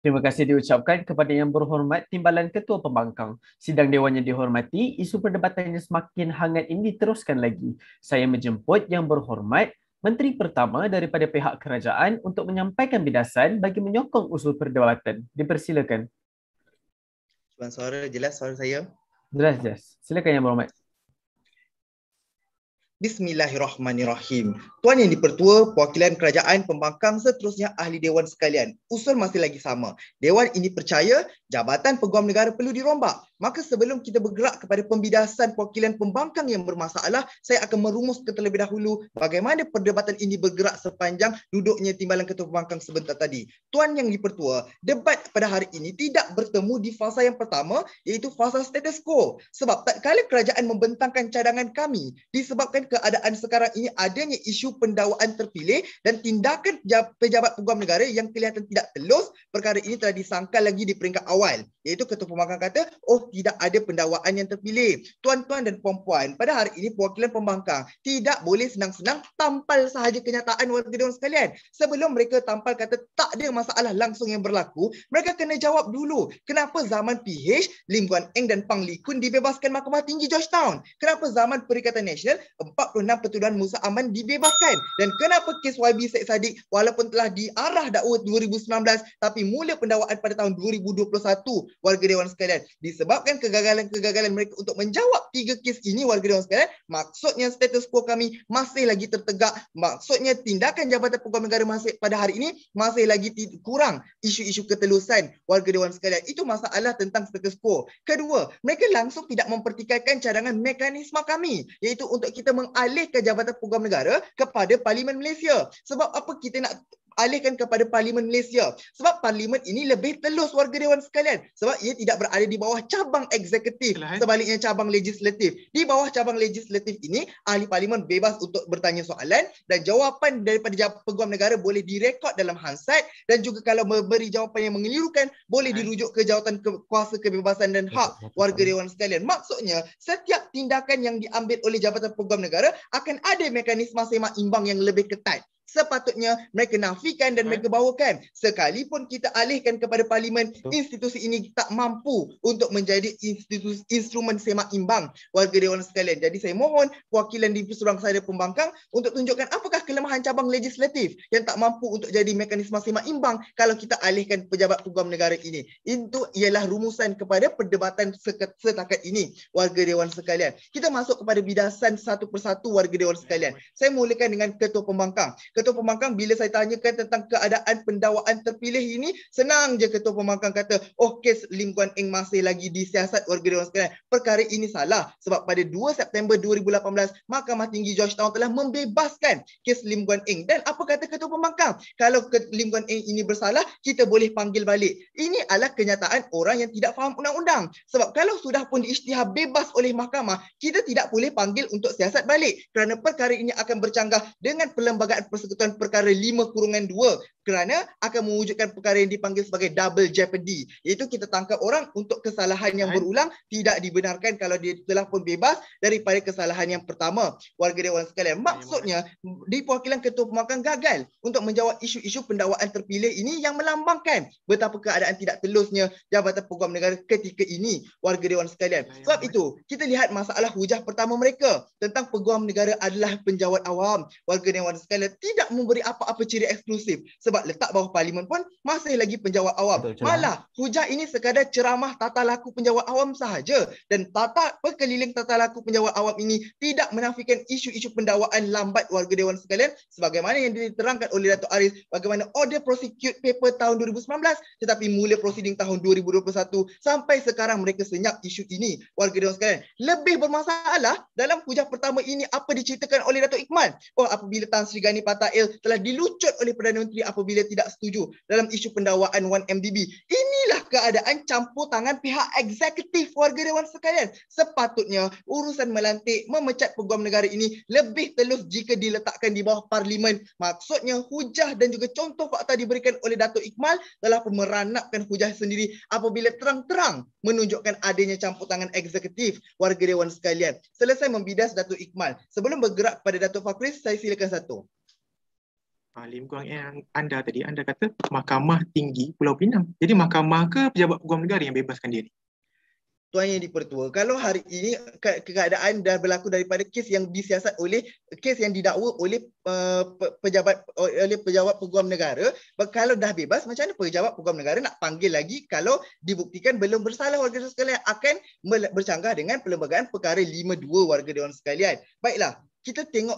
Terima kasih diucapkan kepada yang berhormat Timbalan Ketua Pembangkang. Sidang Dewan yang dihormati, isu perdebatannya semakin hangat ini diteruskan lagi. Saya menjemput yang berhormat Menteri pertama daripada pihak kerajaan untuk menyampaikan bidasan bagi menyokong usul perdebatan. Dipersilakan. Tuan suara jelas suara saya. Jelas, jelas. Silakan yang berhormat. Bismillahirrahmanirrahim. Tuan yang dipertua, perwakilan kerajaan, pembangkang seterusnya ahli dewan sekalian. Usul masih lagi sama. Dewan ini percaya Jabatan Peguam Negara perlu dirombak. Maka sebelum kita bergerak kepada pembidasan perwakilan pembangkang yang bermasalah, saya akan merumuskan terlebih dahulu bagaimana perdebatan ini bergerak sepanjang duduknya timbalan ketua pembangkang sebentar tadi. Tuan yang dipertua, debat pada hari ini tidak bertemu di fasa yang pertama iaitu fasa status quo. Sebab tak kala kerajaan membentangkan cadangan kami disebabkan keadaan sekarang ini adanya isu pendawaan terpilih dan tindakan pejabat peguam negara yang kelihatan tidak telus, perkara ini telah disangka lagi di peringkat awal. Iaitu ketua pembangkang kata, oh tidak ada pendawaan yang terpilih. Tuan-tuan dan puan-puan, pada hari ini perwakilan pembangkang tidak boleh senang-senang tampal sahaja kenyataan warga dewan sekalian. Sebelum mereka tampal kata tak ada masalah langsung yang berlaku, mereka kena jawab dulu kenapa zaman PH, Lim Guan Eng dan Pang Li Kun dibebaskan Mahkamah Tinggi Georgetown? Kenapa zaman Perikatan Nasional 46 pertuduhan Musa Aman dibebaskan? Dan kenapa kes YB Syed Saddiq walaupun telah diarah dakwa 2019 tapi mula pendawaan pada tahun 2021 warga dewan sekalian? Disebab menyebabkan kegagalan-kegagalan mereka untuk menjawab tiga kes ini warga dewan sekalian maksudnya status quo kami masih lagi tertegak maksudnya tindakan jabatan pegawai negara masih pada hari ini masih lagi kurang isu-isu ketelusan warga dewan sekalian itu masalah tentang status quo kedua mereka langsung tidak mempertikaikan cadangan mekanisme kami iaitu untuk kita mengalihkan jabatan pegawai negara kepada parlimen Malaysia sebab apa kita nak alihkan kepada Parlimen Malaysia. Sebab Parlimen ini lebih telus warga dewan sekalian. Sebab ia tidak berada di bawah cabang eksekutif. Eh. Sebaliknya cabang legislatif. Di bawah cabang legislatif ini, ahli Parlimen bebas untuk bertanya soalan dan jawapan daripada peguam negara boleh direkod dalam handset dan juga kalau memberi jawapan yang mengelirukan, boleh dirujuk ke jawatan kuasa kebebasan dan hak warga dewan sekalian. Maksudnya, setiap tindakan yang diambil oleh Jabatan Peguam Negara akan ada mekanisme semak imbang yang lebih ketat sepatutnya mereka nafikan dan hmm. mereka bawakan sekalipun kita alihkan kepada parlimen institusi ini tak mampu untuk menjadi institusi instrumen semak imbang warga dewan sekalian jadi saya mohon wakilan di Pesurang Sara Pembangkang untuk tunjukkan apakah kelemahan cabang legislatif yang tak mampu untuk jadi mekanisme semak imbang kalau kita alihkan pejabat peguam negara ini itu ialah rumusan kepada perdebatan setakat ini warga dewan sekalian kita masuk kepada bidasan satu persatu warga dewan sekalian saya mulakan dengan ketua pembangkang ketua Ketua pemangkang bila saya tanyakan tentang keadaan pendawaan terpilih ini senang je Ketua pemangkang kata oh kes Lim Guan Eng masih lagi disiasat warga Dewan Sekalian perkara ini salah sebab pada 2 September 2018 Mahkamah Tinggi Georgetown telah membebaskan kes Lim Guan Eng dan apa kata Ketua pemangkang kalau Lim Guan Eng ini bersalah kita boleh panggil balik ini adalah kenyataan orang yang tidak faham undang-undang sebab kalau sudah pun diisytihar bebas oleh mahkamah kita tidak boleh panggil untuk siasat balik kerana perkara ini akan bercanggah dengan perlembagaan persekutuan persekutuan perkara 5 kurungan 2 kerana akan mewujudkan perkara yang dipanggil sebagai double jeopardy iaitu kita tangkap orang untuk kesalahan yang berulang tidak dibenarkan kalau dia telah pun bebas daripada kesalahan yang pertama warga dewan sekalian maksudnya di perwakilan ketua pemakan gagal untuk menjawab isu-isu pendakwaan terpilih ini yang melambangkan betapa keadaan tidak telusnya Jabatan Peguam Negara ketika ini warga dewan sekalian sebab itu kita lihat masalah hujah pertama mereka tentang Peguam Negara adalah penjawat awam warga dewan sekalian tidak tidak memberi apa-apa ciri eksklusif sebab letak bawah parlimen pun masih lagi penjawat awam. Betul, Malah hujah ini sekadar ceramah tata laku penjawat awam sahaja dan tata perkeliling tata laku penjawat awam ini tidak menafikan isu-isu pendawaan lambat warga dewan sekalian sebagaimana yang diterangkan oleh Datuk Aris bagaimana order prosecute paper tahun 2019 tetapi mula proceeding tahun 2021 sampai sekarang mereka senyap isu ini warga dewan sekalian. Lebih bermasalah dalam hujah pertama ini apa diceritakan oleh Datuk Iqman? Oh apabila Tan Sri Gani Patah Israel telah dilucut oleh Perdana Menteri apabila tidak setuju dalam isu pendawaan 1MDB. Inilah keadaan campur tangan pihak eksekutif warga dewan sekalian. Sepatutnya urusan melantik memecat peguam negara ini lebih telus jika diletakkan di bawah parlimen. Maksudnya hujah dan juga contoh fakta diberikan oleh Dato' Iqmal telah pemeranakkan hujah sendiri apabila terang-terang menunjukkan adanya campur tangan eksekutif warga dewan sekalian. Selesai membidas Dato' Iqmal. Sebelum bergerak pada Dato' Fakris, saya silakan satu uh, Lim Guang yang anda tadi, anda kata mahkamah tinggi Pulau Pinang. Jadi mahkamah ke pejabat peguam negara yang bebaskan dia ni? Tuan Yang Dipertua, kalau hari ini ke- keadaan dah berlaku daripada kes yang disiasat oleh kes yang didakwa oleh uh, pejabat oleh pejabat peguam negara, kalau dah bebas macam mana pejabat peguam negara nak panggil lagi kalau dibuktikan belum bersalah warga sekalian akan bercanggah dengan perlembagaan perkara 52 warga dewan sekalian. Baiklah, kita tengok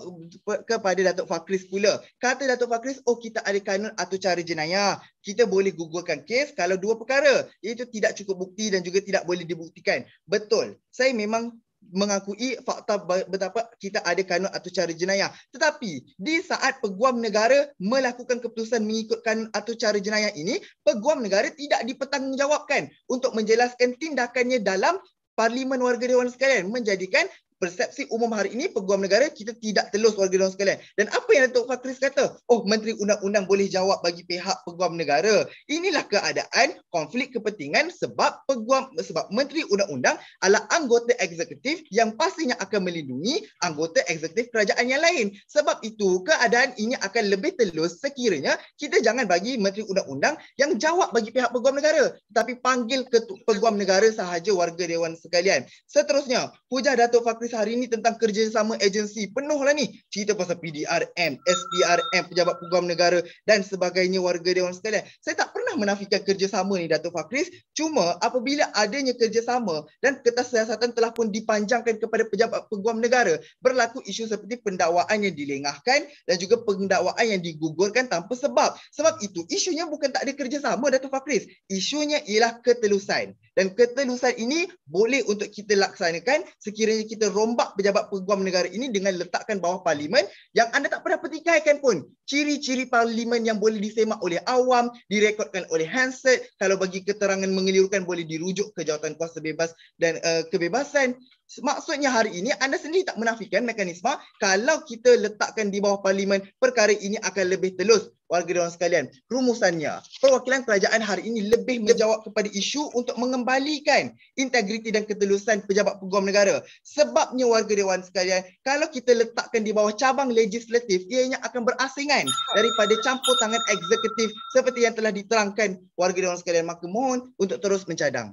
kepada Datuk Fakris pula. Kata Datuk Fakris, oh kita ada kanun atau cara jenayah. Kita boleh gugurkan kes kalau dua perkara. Iaitu tidak cukup bukti dan juga tidak boleh dibuktikan. Betul. Saya memang mengakui fakta betapa kita ada kanun atau cara jenayah. Tetapi di saat peguam negara melakukan keputusan mengikut kanun atau cara jenayah ini, peguam negara tidak dipertanggungjawabkan untuk menjelaskan tindakannya dalam Parlimen warga dewan sekalian menjadikan persepsi umum hari ini peguam negara kita tidak telus warga dan sekalian. Dan apa yang Datuk Fatris kata? Oh, Menteri Undang-Undang boleh jawab bagi pihak peguam negara. Inilah keadaan konflik kepentingan sebab peguam sebab Menteri Undang-Undang adalah anggota eksekutif yang pastinya akan melindungi anggota eksekutif kerajaan yang lain. Sebab itu keadaan ini akan lebih telus sekiranya kita jangan bagi Menteri Undang-Undang yang jawab bagi pihak peguam negara tetapi panggil ke peguam negara sahaja warga Dewan sekalian. Seterusnya, hujah Datuk Fakris podcast hari ni tentang kerjasama agensi. Penuhlah ni cerita pasal PDRM, SPRM, Pejabat Pugam Negara dan sebagainya warga Dewan Sekalian. Saya tak pernah menafikan kerjasama ni Dato' Fakris. Cuma apabila adanya kerjasama dan kertas siasatan telah pun dipanjangkan kepada Pejabat Pugam Negara, berlaku isu seperti pendakwaan yang dilengahkan dan juga pendakwaan yang digugurkan tanpa sebab. Sebab itu, isunya bukan tak ada kerjasama Dato' Fakris. Isunya ialah ketelusan. Dan ketelusan ini boleh untuk kita laksanakan sekiranya kita rombak pejabat peguam negara ini dengan letakkan bawah parlimen yang anda tak pernah petikaikan pun ciri-ciri parlimen yang boleh disemak oleh awam, direkodkan oleh handset, kalau bagi keterangan mengelirukan boleh dirujuk ke jawatan kuasa bebas dan uh, kebebasan. Maksudnya hari ini anda sendiri tak menafikan mekanisme kalau kita letakkan di bawah parlimen perkara ini akan lebih telus warga dewan sekalian. Rumusannya, perwakilan kerajaan hari ini lebih menjawab kepada isu untuk mengembalikan integriti dan ketelusan pejabat peguam negara. Sebabnya warga dewan sekalian, kalau kita letakkan di bawah cabang legislatif, ianya akan berasingan daripada campur tangan eksekutif seperti yang telah diterangkan warga dewan sekalian. Maka mohon untuk terus mencadang.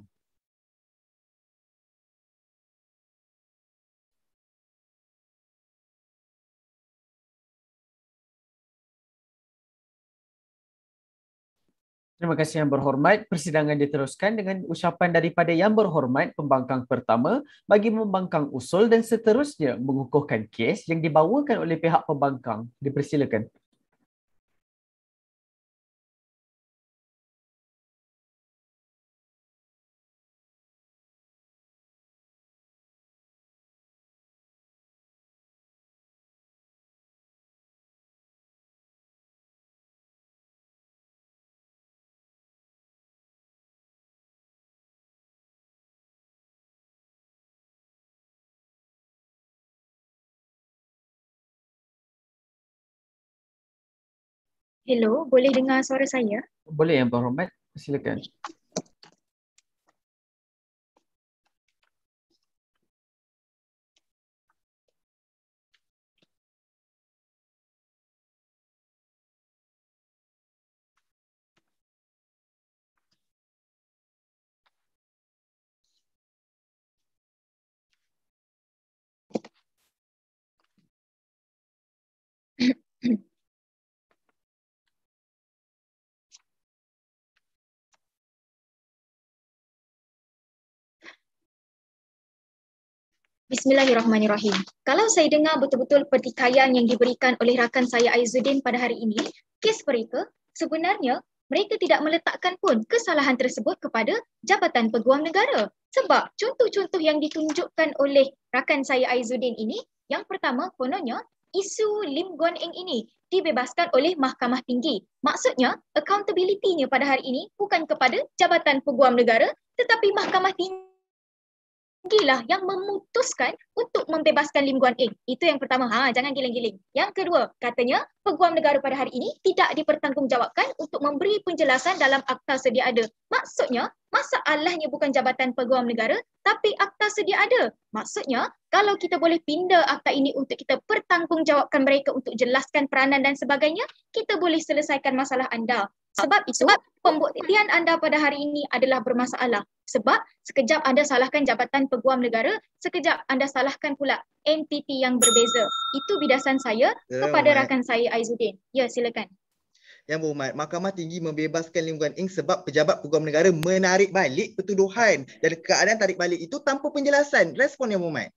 Terima kasih yang berhormat. Persidangan diteruskan dengan ucapan daripada yang berhormat pembangkang pertama bagi membangkang usul dan seterusnya mengukuhkan kes yang dibawakan oleh pihak pembangkang. Dipersilakan. Hello, boleh dengar suara saya? Boleh yang berhormat, silakan. Bismillahirrahmanirrahim. Kalau saya dengar betul-betul pertikaian yang diberikan oleh rakan saya Aizuddin pada hari ini, kes mereka sebenarnya mereka tidak meletakkan pun kesalahan tersebut kepada Jabatan Peguam Negara. Sebab contoh-contoh yang ditunjukkan oleh rakan saya Aizuddin ini, yang pertama kononnya isu Lim Guan Eng ini dibebaskan oleh Mahkamah Tinggi. Maksudnya, accountability-nya pada hari ini bukan kepada Jabatan Peguam Negara tetapi Mahkamah Tinggi lagilah yang memutuskan untuk membebaskan Lim Guan Eng. Itu yang pertama. Ha, jangan giling-giling. Yang kedua, katanya peguam negara pada hari ini tidak dipertanggungjawabkan untuk memberi penjelasan dalam akta sedia ada. Maksudnya, masalahnya bukan jabatan peguam negara tapi akta sedia ada. Maksudnya, kalau kita boleh pindah akta ini untuk kita pertanggungjawabkan mereka untuk jelaskan peranan dan sebagainya, kita boleh selesaikan masalah anda. Sebab itu, pembuktian anda pada hari ini adalah bermasalah sebab sekejap anda salahkan Jabatan Peguam Negara, sekejap anda salahkan pula entiti yang berbeza. Itu bidasan saya ya, kepada rakan saya Aizuddin. Ya, silakan. Yang berhormat, Mahkamah Tinggi membebaskan Lim Guan Eng sebab pejabat peguam negara menarik balik pertuduhan dan keadaan tarik balik itu tanpa penjelasan. Respon yang berhormat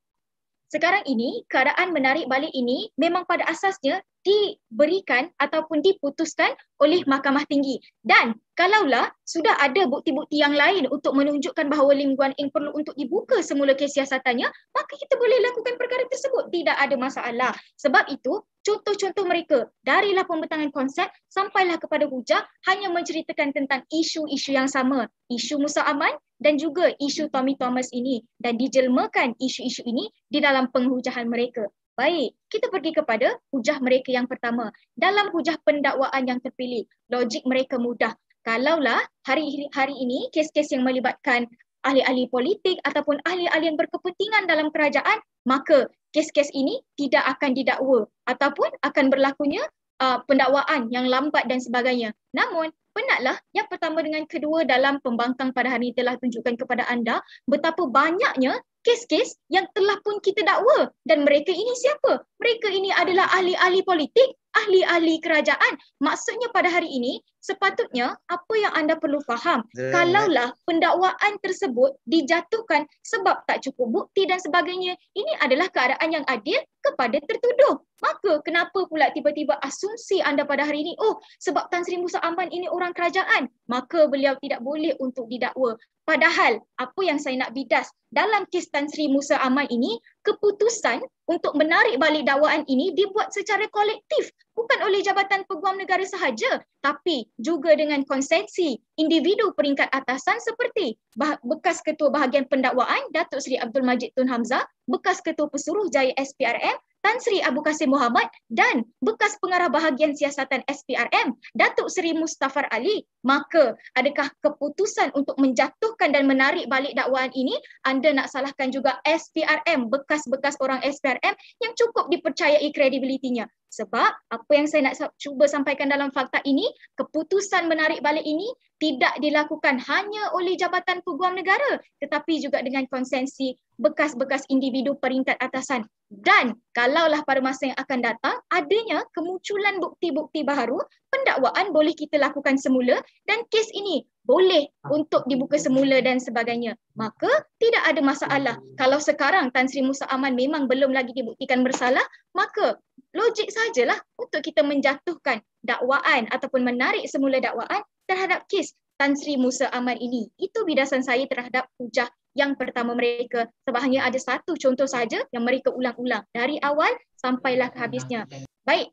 sekarang ini keadaan menarik balik ini memang pada asasnya diberikan ataupun diputuskan oleh mahkamah tinggi dan kalaulah sudah ada bukti-bukti yang lain untuk menunjukkan bahawa Lim Guan Eng perlu untuk dibuka semula kes siasatannya maka kita boleh lakukan perkara tersebut tidak ada masalah sebab itu contoh-contoh mereka darilah pembentangan konsep sampailah kepada hujah hanya menceritakan tentang isu-isu yang sama isu Musa Aman dan juga isu Tommy Thomas ini dan dijelmakan isu-isu ini di dalam penghujahan mereka. Baik, kita pergi kepada hujah mereka yang pertama. Dalam hujah pendakwaan yang terpilih, logik mereka mudah. Kalaulah hari hari ini kes-kes yang melibatkan ahli-ahli politik ataupun ahli-ahli yang berkepentingan dalam kerajaan, maka kes-kes ini tidak akan didakwa ataupun akan berlakunya uh, pendakwaan yang lambat dan sebagainya. Namun, penatlah yang pertama dengan kedua dalam pembangkang pada hari ini telah tunjukkan kepada anda betapa banyaknya kes-kes yang telah pun kita dakwa dan mereka ini siapa? Mereka ini adalah ahli-ahli politik, ahli-ahli kerajaan. Maksudnya pada hari ini, sepatutnya apa yang anda perlu faham the... kalaulah pendakwaan tersebut dijatuhkan sebab tak cukup bukti dan sebagainya ini adalah keadaan yang adil kepada tertuduh maka kenapa pula tiba-tiba asumsi anda pada hari ini oh sebab Tan Sri Musa Aman ini orang kerajaan maka beliau tidak boleh untuk didakwa padahal apa yang saya nak bidas dalam kes Tan Sri Musa Aman ini keputusan untuk menarik balik dakwaan ini dibuat secara kolektif bukan oleh Jabatan Peguam Negara sahaja tapi juga dengan konsensi individu peringkat atasan seperti bekas Ketua Bahagian Pendakwaan Datuk Seri Abdul Majid Tun Hamzah, bekas Ketua Pesuruh Jaya SPRM Tan Sri Abu Kasim Muhammad dan bekas pengarah bahagian siasatan SPRM Datuk Seri Mustafar Ali maka adakah keputusan untuk menjatuhkan dan menarik balik dakwaan ini anda nak salahkan juga SPRM bekas-bekas orang SPRM yang cukup dipercayai kredibilitinya sebab apa yang saya nak cuba sampaikan dalam fakta ini keputusan menarik balik ini tidak dilakukan hanya oleh Jabatan Peguam Negara tetapi juga dengan konsensi bekas-bekas individu peringkat atasan. Dan kalaulah pada masa yang akan datang, adanya kemunculan bukti-bukti baru, pendakwaan boleh kita lakukan semula dan kes ini boleh untuk dibuka semula dan sebagainya. Maka tidak ada masalah. Kalau sekarang Tan Sri Musa Aman memang belum lagi dibuktikan bersalah, maka logik sajalah untuk kita menjatuhkan dakwaan ataupun menarik semula dakwaan terhadap kes Tan Sri Musa Aman ini. Itu bidasan saya terhadap hujah yang pertama mereka. Sebab hanya ada satu contoh saja yang mereka ulang-ulang dari awal sampailah ke habisnya. Baik,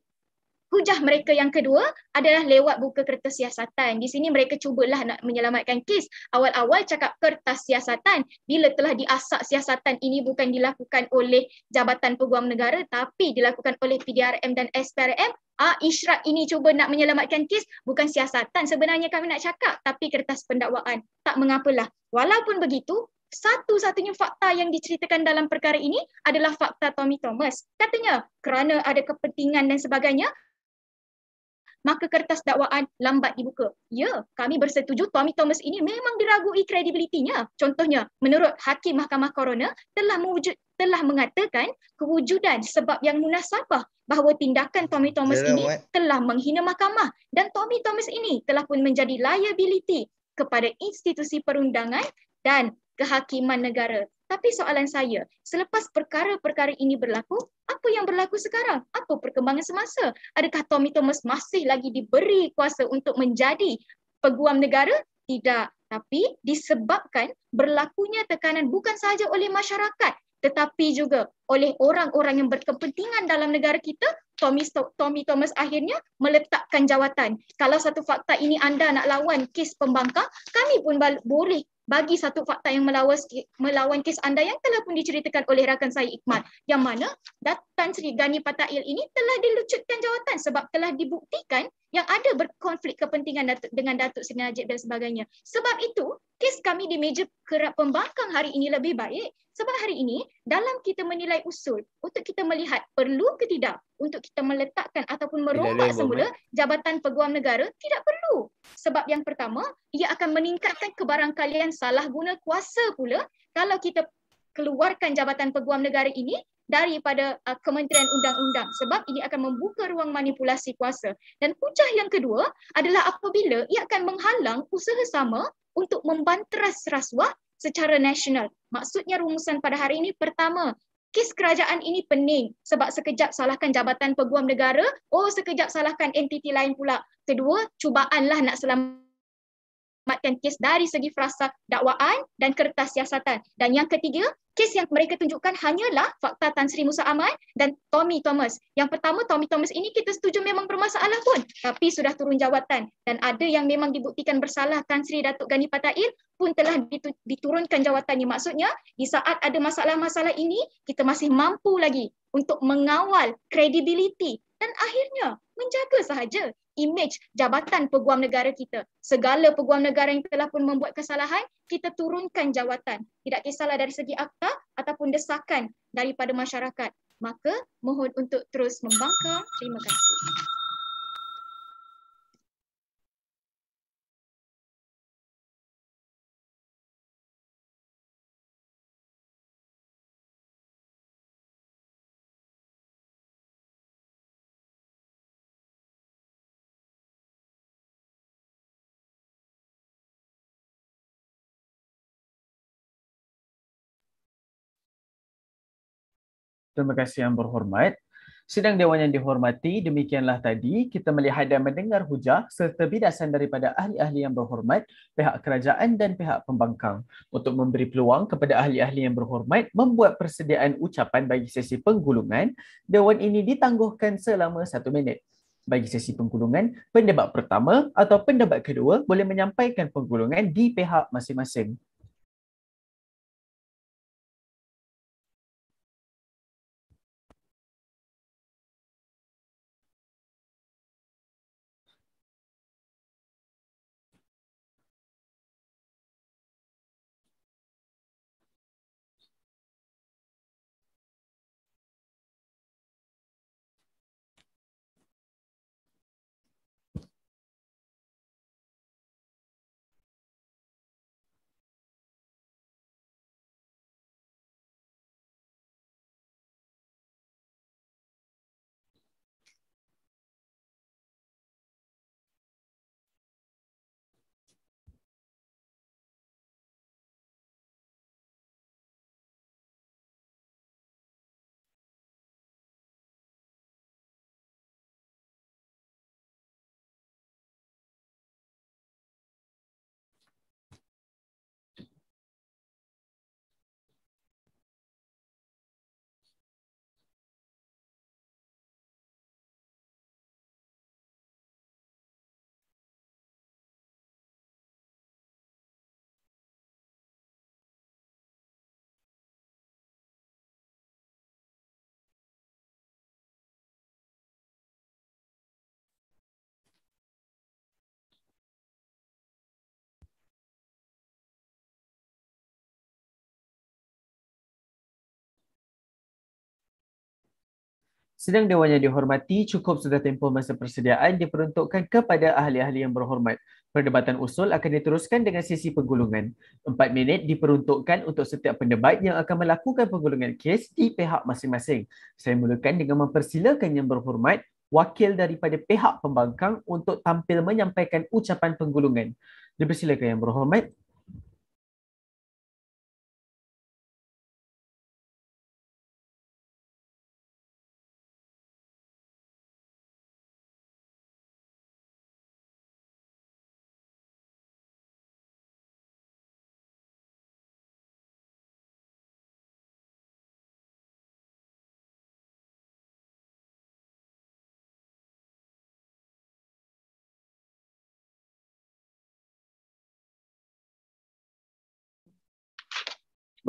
hujah mereka yang kedua adalah lewat buka kertas siasatan. Di sini mereka cubalah nak menyelamatkan kes. Awal-awal cakap kertas siasatan. Bila telah diasak siasatan ini bukan dilakukan oleh Jabatan Peguam Negara tapi dilakukan oleh PDRM dan SPRM, Ah, isyrat ini cuba nak menyelamatkan kes bukan siasatan sebenarnya kami nak cakap tapi kertas pendakwaan. Tak mengapalah. Walaupun begitu, satu-satunya fakta yang diceritakan dalam perkara ini adalah fakta Tommy Thomas. Katanya, kerana ada kepentingan dan sebagainya, maka kertas dakwaan lambat dibuka. Ya, kami bersetuju Tommy Thomas ini memang diragui kredibilitinya. Contohnya, menurut Hakim Mahkamah Corona telah mewujud telah mengatakan kewujudan sebab yang munasabah bahawa tindakan Tommy Thomas ini telah menghina mahkamah dan Tommy Thomas ini telah pun menjadi liability kepada institusi perundangan dan kehakiman negara. Tapi soalan saya, selepas perkara-perkara ini berlaku, apa yang berlaku sekarang? Apa perkembangan semasa? Adakah Tommy Thomas masih lagi diberi kuasa untuk menjadi peguam negara? Tidak. Tapi disebabkan berlakunya tekanan bukan sahaja oleh masyarakat, tetapi juga oleh orang-orang yang berkepentingan dalam negara kita, Tommy, Tommy Thomas akhirnya meletakkan jawatan. Kalau satu fakta ini anda nak lawan kes pembangkang, kami pun boleh bagi satu fakta yang melawas, melawan kes anda yang telah pun diceritakan oleh rakan saya Iqmal. Yang mana Datan Seri Gani Patail ini telah dilucutkan jawatan sebab telah dibuktikan yang ada berkonflik kepentingan Datuk, dengan Datuk Seri Najib dan sebagainya. Sebab itu, kes kami di meja kerap pembangkang hari ini lebih baik sebab hari ini dalam kita menilai sesuai usul untuk kita melihat perlu ke tidak untuk kita meletakkan ataupun merombak semula Jabatan Peguam Negara tidak perlu. Sebab yang pertama, ia akan meningkatkan kebarangkalian salah guna kuasa pula kalau kita keluarkan Jabatan Peguam Negara ini daripada uh, Kementerian Undang-Undang sebab ini akan membuka ruang manipulasi kuasa. Dan hujah yang kedua adalah apabila ia akan menghalang usaha sama untuk membanteras rasuah secara nasional. Maksudnya rumusan pada hari ini pertama, kes kerajaan ini pening sebab sekejap salahkan jabatan peguam negara, oh sekejap salahkan entiti lain pula. Kedua, cubaanlah nak selamatkan kes dari segi frasa dakwaan dan kertas siasatan. Dan yang ketiga, kes yang mereka tunjukkan hanyalah fakta Tan Sri Musa Ahmad dan Tommy Thomas. Yang pertama Tommy Thomas ini kita setuju memang bermasalah pun tapi sudah turun jawatan dan ada yang memang dibuktikan bersalah Tan Sri Datuk Gani Patail pun telah diturunkan jawatannya. Maksudnya di saat ada masalah-masalah ini kita masih mampu lagi untuk mengawal kredibiliti dan akhirnya menjaga sahaja imej jabatan peguam negara kita. Segala peguam negara yang telah pun membuat kesalahan, kita turunkan jawatan. Tidak kisahlah dari segi akta ataupun desakan daripada masyarakat. Maka mohon untuk terus membangkang. Terima kasih. Terima kasih yang berhormat. Sidang Dewan yang dihormati, demikianlah tadi kita melihat dan mendengar hujah serta bidasan daripada ahli-ahli yang berhormat, pihak kerajaan dan pihak pembangkang untuk memberi peluang kepada ahli-ahli yang berhormat membuat persediaan ucapan bagi sesi penggulungan. Dewan ini ditangguhkan selama satu minit. Bagi sesi penggulungan, pendebat pertama atau pendebat kedua boleh menyampaikan penggulungan di pihak masing-masing. sedang dewan yang dihormati cukup sudah tempoh masa persediaan diperuntukkan kepada ahli-ahli yang berhormat. Perdebatan usul akan diteruskan dengan sesi penggulungan. Empat minit diperuntukkan untuk setiap pendebat yang akan melakukan penggulungan kes di pihak masing-masing. Saya mulakan dengan mempersilakan yang berhormat wakil daripada pihak pembangkang untuk tampil menyampaikan ucapan penggulungan. Dipersilakan yang berhormat,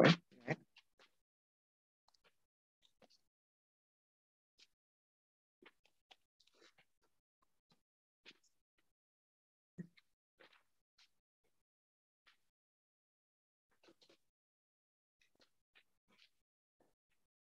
tempo,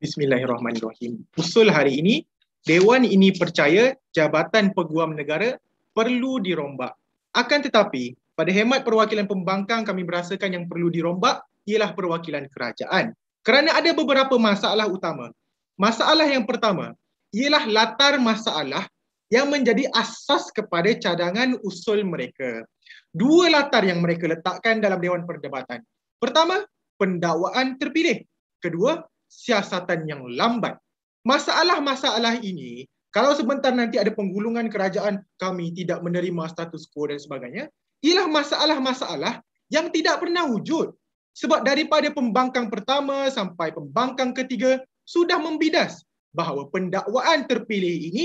Bismillahirrahmanirrahim. Usul hari ini, Dewan ini percaya Jabatan Peguam Negara perlu dirombak. Akan tetapi, pada hemat perwakilan pembangkang kami merasakan yang perlu dirombak ialah perwakilan kerajaan. Kerana ada beberapa masalah utama. Masalah yang pertama ialah latar masalah yang menjadi asas kepada cadangan usul mereka. Dua latar yang mereka letakkan dalam dewan perdebatan. Pertama, pendakwaan terpilih. Kedua, siasatan yang lambat. Masalah-masalah ini, kalau sebentar nanti ada penggulungan kerajaan, kami tidak menerima status quo dan sebagainya, ialah masalah-masalah yang tidak pernah wujud. Sebab daripada pembangkang pertama sampai pembangkang ketiga sudah membidas bahawa pendakwaan terpilih ini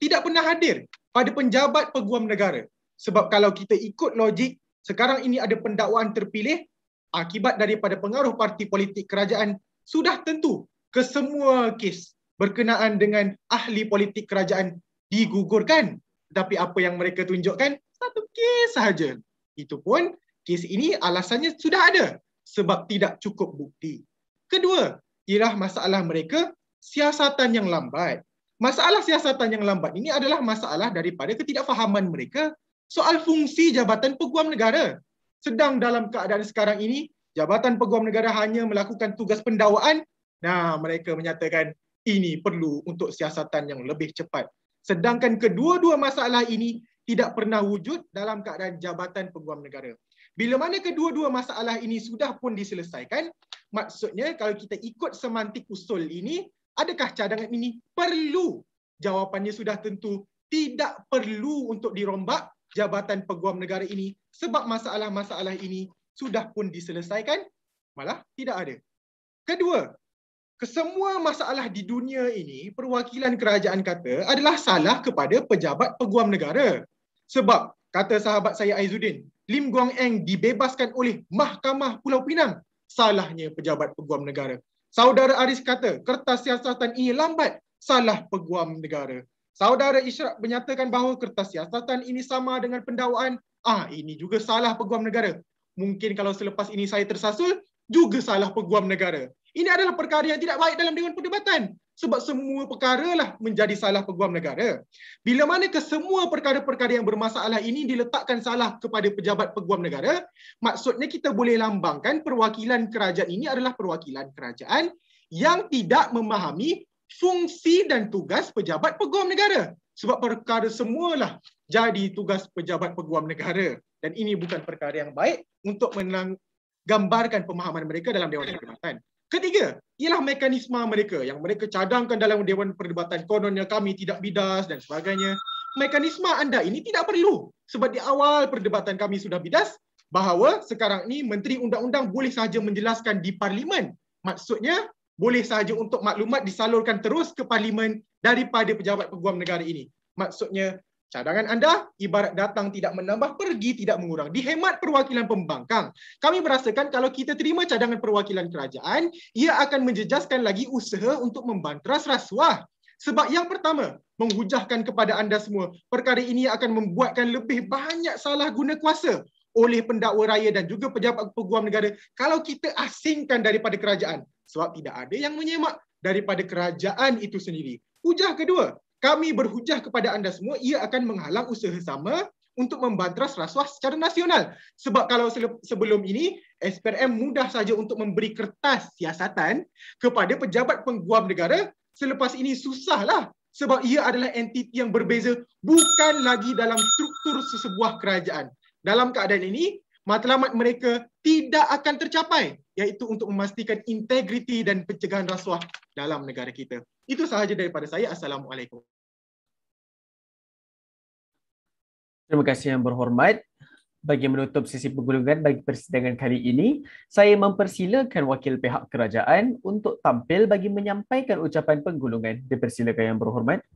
tidak pernah hadir pada penjabat peguam negara. Sebab kalau kita ikut logik, sekarang ini ada pendakwaan terpilih akibat daripada pengaruh parti politik kerajaan sudah tentu kesemua kes berkenaan dengan ahli politik kerajaan digugurkan. Tapi apa yang mereka tunjukkan? Satu kes sahaja. Itu pun kes ini alasannya sudah ada sebab tidak cukup bukti. Kedua, ialah masalah mereka siasatan yang lambat. Masalah siasatan yang lambat ini adalah masalah daripada ketidakfahaman mereka soal fungsi Jabatan Peguam Negara. Sedang dalam keadaan sekarang ini, Jabatan Peguam Negara hanya melakukan tugas pendawaan. Nah, mereka menyatakan ini perlu untuk siasatan yang lebih cepat. Sedangkan kedua-dua masalah ini tidak pernah wujud dalam keadaan Jabatan Peguam Negara. Bila mana kedua-dua masalah ini sudah pun diselesaikan, maksudnya kalau kita ikut semantik usul ini, adakah cadangan ini perlu? Jawapannya sudah tentu tidak perlu untuk dirombak Jabatan Peguam Negara ini sebab masalah-masalah ini sudah pun diselesaikan, malah tidak ada. Kedua, kesemua masalah di dunia ini perwakilan kerajaan kata adalah salah kepada pejabat peguam negara. Sebab kata sahabat saya Aizuddin, Lim Guang Eng dibebaskan oleh Mahkamah Pulau Pinang. Salahnya pejabat peguam negara. Saudara Aris kata, kertas siasatan ini lambat. Salah peguam negara. Saudara Isyrak menyatakan bahawa kertas siasatan ini sama dengan pendawaan. Ah, ini juga salah peguam negara. Mungkin kalau selepas ini saya tersasul, juga salah peguam negara. Ini adalah perkara yang tidak baik dalam Dewan Perdebatan sebab semua perkara lah menjadi salah peguam negara. Bila mana kesemua perkara-perkara yang bermasalah ini diletakkan salah kepada pejabat peguam negara, maksudnya kita boleh lambangkan perwakilan kerajaan ini adalah perwakilan kerajaan yang tidak memahami fungsi dan tugas pejabat peguam negara. Sebab perkara semualah jadi tugas pejabat peguam negara. Dan ini bukan perkara yang baik untuk menang gambarkan pemahaman mereka dalam Dewan Kehormatan. Ketiga, ialah mekanisme mereka yang mereka cadangkan dalam Dewan Perdebatan kononnya kami tidak bidas dan sebagainya. Mekanisme anda ini tidak perlu sebab di awal perdebatan kami sudah bidas bahawa sekarang ini Menteri Undang-Undang boleh sahaja menjelaskan di Parlimen. Maksudnya boleh sahaja untuk maklumat disalurkan terus ke Parlimen daripada pejabat peguam negara ini. Maksudnya Cadangan anda ibarat datang tidak menambah, pergi tidak mengurang. Dihemat perwakilan pembangkang. Kami merasakan kalau kita terima cadangan perwakilan kerajaan, ia akan menjejaskan lagi usaha untuk membanteras rasuah. Sebab yang pertama, menghujahkan kepada anda semua, perkara ini akan membuatkan lebih banyak salah guna kuasa oleh pendakwa raya dan juga pejabat peguam negara kalau kita asingkan daripada kerajaan. Sebab tidak ada yang menyemak daripada kerajaan itu sendiri. Hujah kedua, kami berhujah kepada anda semua ia akan menghalang usaha sama untuk membanteras rasuah secara nasional. Sebab kalau sebelum ini SPRM mudah saja untuk memberi kertas siasatan kepada pejabat pengguam negara, selepas ini susahlah sebab ia adalah entiti yang berbeza bukan lagi dalam struktur sesebuah kerajaan. Dalam keadaan ini, matlamat mereka tidak akan tercapai iaitu untuk memastikan integriti dan pencegahan rasuah dalam negara kita. Itu sahaja daripada saya. Assalamualaikum. Terima kasih yang berhormat. Bagi menutup sesi pergulungan bagi persidangan kali ini, saya mempersilakan wakil pihak kerajaan untuk tampil bagi menyampaikan ucapan penggulungan. Dipersilakan yang berhormat.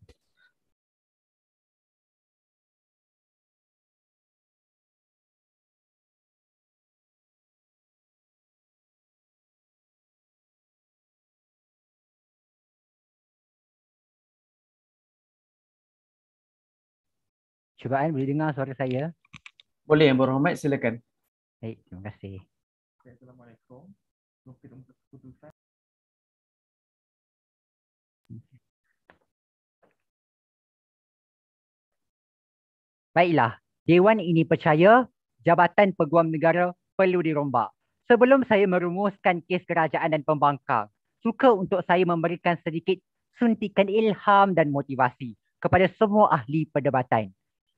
Cubaan boleh dengar suara saya? Boleh yang berhormat silakan. Baik, terima kasih. Assalamualaikum. Baiklah, Dewan ini percaya Jabatan Peguam Negara perlu dirombak. Sebelum saya merumuskan kes kerajaan dan pembangkang, suka untuk saya memberikan sedikit suntikan ilham dan motivasi kepada semua ahli perdebatan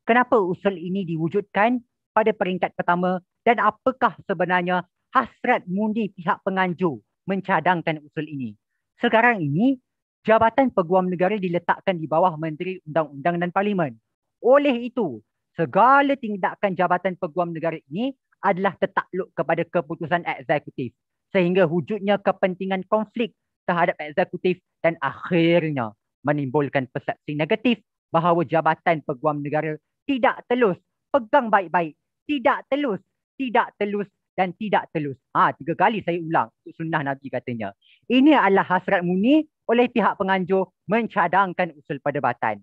kenapa usul ini diwujudkan pada peringkat pertama dan apakah sebenarnya hasrat mundi pihak penganjur mencadangkan usul ini. Sekarang ini, Jabatan Peguam Negara diletakkan di bawah Menteri Undang-Undang dan Parlimen. Oleh itu, segala tindakan Jabatan Peguam Negara ini adalah tertakluk kepada keputusan eksekutif sehingga wujudnya kepentingan konflik terhadap eksekutif dan akhirnya menimbulkan persepsi negatif bahawa Jabatan Peguam Negara tidak telus, pegang baik-baik. Tidak telus, tidak telus dan tidak telus. Ha, tiga kali saya ulang untuk sunnah Nabi katanya. Ini adalah hasrat muni oleh pihak penganjur mencadangkan usul perdebatan.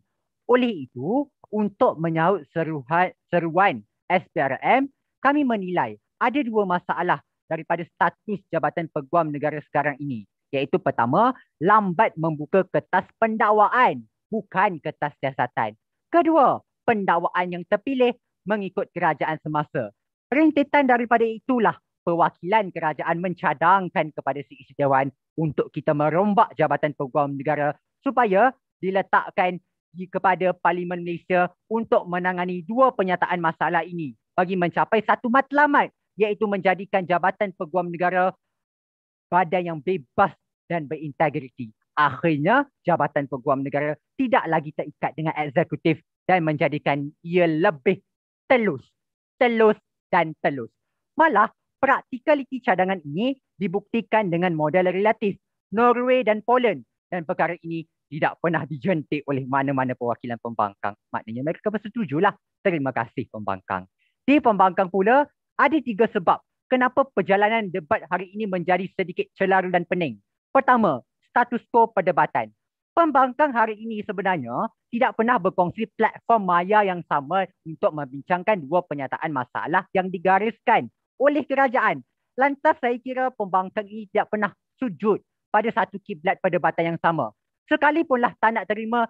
Oleh itu, untuk menyahut seruhan, seruan SPRM, kami menilai ada dua masalah daripada status Jabatan Peguam Negara sekarang ini. Iaitu pertama, lambat membuka kertas pendakwaan, bukan kertas siasatan. Kedua, pendawaan yang terpilih mengikut kerajaan semasa. Rentetan daripada itulah perwakilan kerajaan mencadangkan kepada si istiawan untuk kita merombak Jabatan Peguam Negara supaya diletakkan kepada Parlimen Malaysia untuk menangani dua penyataan masalah ini bagi mencapai satu matlamat iaitu menjadikan Jabatan Peguam Negara badan yang bebas dan berintegriti. Akhirnya, Jabatan Peguam Negara tidak lagi terikat dengan eksekutif dan menjadikan ia lebih telus, telus dan telus. Malah, praktikaliti cadangan ini dibuktikan dengan model relatif Norway dan Poland dan perkara ini tidak pernah dijentik oleh mana-mana perwakilan pembangkang. Maknanya mereka bersetujulah. Terima kasih pembangkang. Di pembangkang pula, ada tiga sebab kenapa perjalanan debat hari ini menjadi sedikit celaru dan pening. Pertama, status quo perdebatan. Pembangkang hari ini sebenarnya tidak pernah berkongsi platform maya yang sama untuk membincangkan dua penyataan masalah yang digariskan oleh kerajaan. Lantas saya kira pembangkang ini tidak pernah sujud pada satu kiblat perdebatan yang sama. Sekalipunlah tak nak terima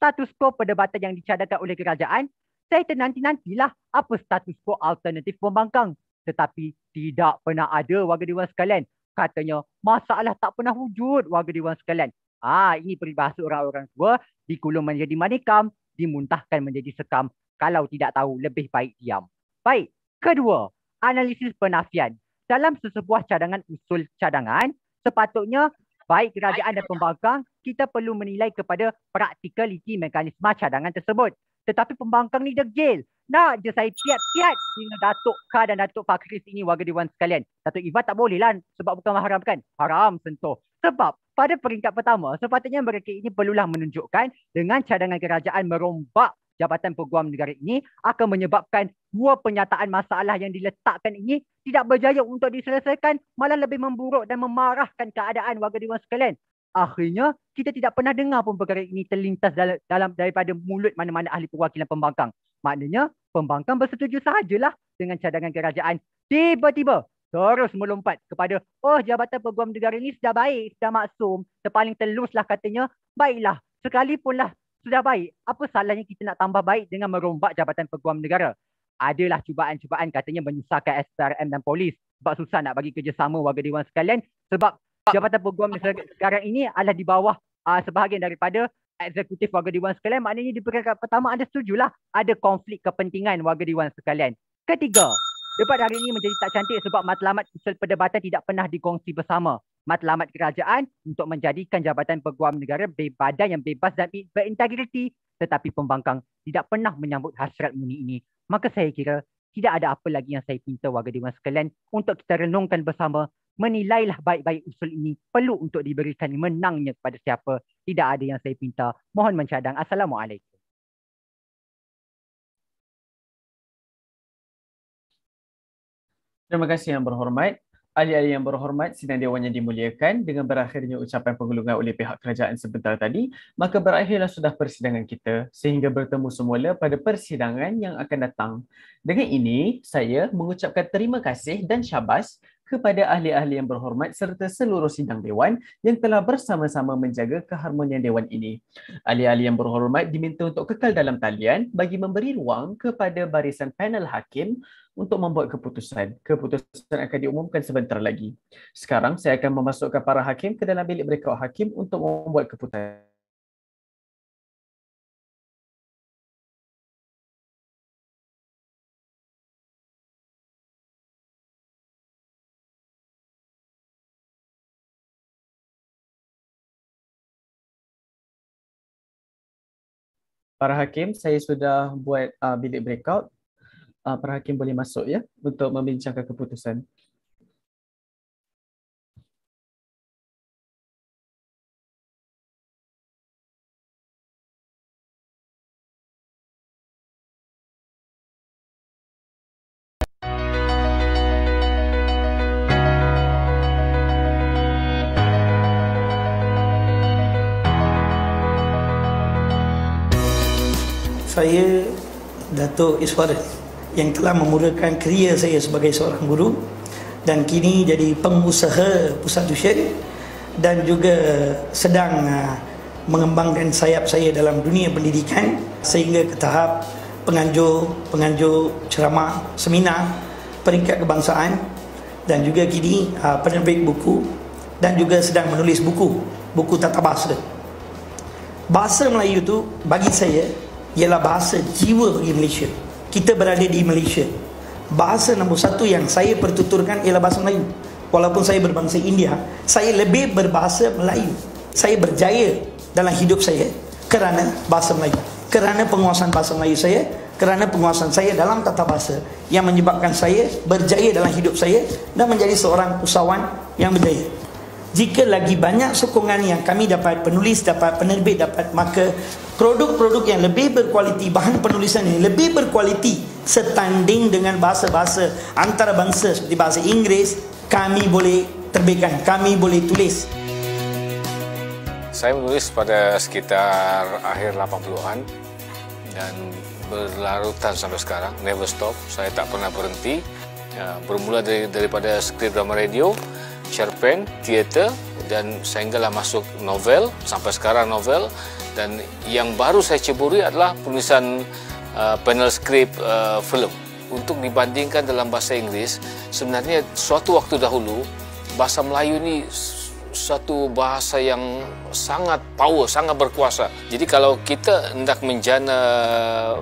status quo perdebatan yang dicadangkan oleh kerajaan, saya ternanti-nantilah apa status quo alternatif pembangkang. Tetapi tidak pernah ada warga Dewan sekalian. Katanya masalah tak pernah wujud warga Dewan sekalian. Ah ini peribahasa orang-orang tua digulung menjadi manikam, dimuntahkan menjadi sekam. Kalau tidak tahu, lebih baik diam. Baik, kedua, analisis penafian. Dalam sesebuah cadangan usul cadangan, sepatutnya baik kerajaan dan pembangkang, kita perlu menilai kepada praktikaliti mekanisme cadangan tersebut. Tetapi pembangkang ni degil. Nak je saya piat-piat dengan Datuk Ka dan Datuk Fakris ini warga Dewan sekalian. Datuk Iva tak boleh lah sebab bukan haram kan? Haram sentuh. Sebab pada peringkat pertama, sepatutnya mereka ini perlulah menunjukkan dengan cadangan kerajaan merombak Jabatan Peguam Negara ini akan menyebabkan dua penyataan masalah yang diletakkan ini tidak berjaya untuk diselesaikan malah lebih memburuk dan memarahkan keadaan warga Dewan sekalian akhirnya kita tidak pernah dengar pun perkara ini terlintas dalam, dalam daripada mulut mana-mana ahli perwakilan pembangkang. Maknanya pembangkang bersetuju sajalah dengan cadangan kerajaan. Tiba-tiba terus melompat kepada oh Jabatan Peguam Negara ini sudah baik, sudah maksum, terpaling teluslah katanya. Baiklah, sekalipunlah sudah baik. Apa salahnya kita nak tambah baik dengan merombak Jabatan Peguam Negara? Adalah cubaan-cubaan katanya menyusahkan SPRM dan polis. Sebab susah nak bagi kerjasama warga dewan sekalian. Sebab Jabatan Peguam Mesra sekarang ini adalah di bawah uh, sebahagian daripada eksekutif warga dewan sekalian. Maknanya di peringkat pertama anda setujulah ada konflik kepentingan warga dewan sekalian. Ketiga, debat hari ini menjadi tak cantik sebab matlamat usul perdebatan tidak pernah dikongsi bersama. Matlamat kerajaan untuk menjadikan Jabatan Peguam Negara berbadan yang bebas dan berintegriti tetapi pembangkang tidak pernah menyambut hasrat muni ini. Maka saya kira tidak ada apa lagi yang saya pinta warga dewan sekalian untuk kita renungkan bersama menilailah baik-baik usul ini perlu untuk diberikan menangnya kepada siapa. Tidak ada yang saya pinta. Mohon mencadang. Assalamualaikum. Terima kasih yang berhormat. Ahli-ahli yang berhormat, sidang dewan yang dimuliakan dengan berakhirnya ucapan penggulungan oleh pihak kerajaan sebentar tadi, maka berakhirlah sudah persidangan kita sehingga bertemu semula pada persidangan yang akan datang. Dengan ini, saya mengucapkan terima kasih dan syabas kepada ahli-ahli yang berhormat serta seluruh sidang dewan yang telah bersama-sama menjaga keharmonian dewan ini. Ahli-ahli yang berhormat diminta untuk kekal dalam talian bagi memberi ruang kepada barisan panel hakim untuk membuat keputusan. Keputusan akan diumumkan sebentar lagi. Sekarang saya akan memasukkan para hakim ke dalam bilik mereka hakim untuk membuat keputusan. Para Hakim, saya sudah buat uh, bilik breakout. Uh, para Hakim boleh masuk ya untuk membincangkan keputusan. Datuk Iswara yang telah memulakan kerjaya saya sebagai seorang guru dan kini jadi pengusaha pusat tuition dan juga sedang ah, mengembangkan sayap saya dalam dunia pendidikan sehingga ke tahap penganjur, penganjur ceramah, seminar peringkat kebangsaan dan juga kini ah, penerbit buku dan juga sedang menulis buku, buku tata bahasa. Bahasa Melayu itu bagi saya ialah bahasa jiwa bagi Malaysia. Kita berada di Malaysia. Bahasa nombor satu yang saya pertuturkan ialah bahasa Melayu. Walaupun saya berbangsa India, saya lebih berbahasa Melayu. Saya berjaya dalam hidup saya kerana bahasa Melayu. Kerana penguasaan bahasa Melayu saya, kerana penguasaan saya dalam tata bahasa yang menyebabkan saya berjaya dalam hidup saya dan menjadi seorang usahawan yang berjaya. Jika lagi banyak sokongan yang kami dapat penulis, dapat penerbit, dapat maka produk-produk yang lebih berkualiti, bahan penulisan yang lebih berkualiti setanding dengan bahasa-bahasa antarabangsa seperti bahasa Inggeris, kami boleh terbitkan, kami boleh tulis. Saya menulis pada sekitar akhir 80-an dan berlarutan sampai sekarang, never stop, saya tak pernah berhenti. Ya, bermula dari, daripada skrip drama radio, cerpen, teater dan sehinggalah masuk novel, sampai sekarang novel dan yang baru saya ceburi adalah penulisan uh, panel skrip uh, film untuk dibandingkan dalam bahasa Inggeris sebenarnya suatu waktu dahulu bahasa Melayu ini satu bahasa yang sangat power, sangat berkuasa. Jadi kalau kita hendak menjana uh,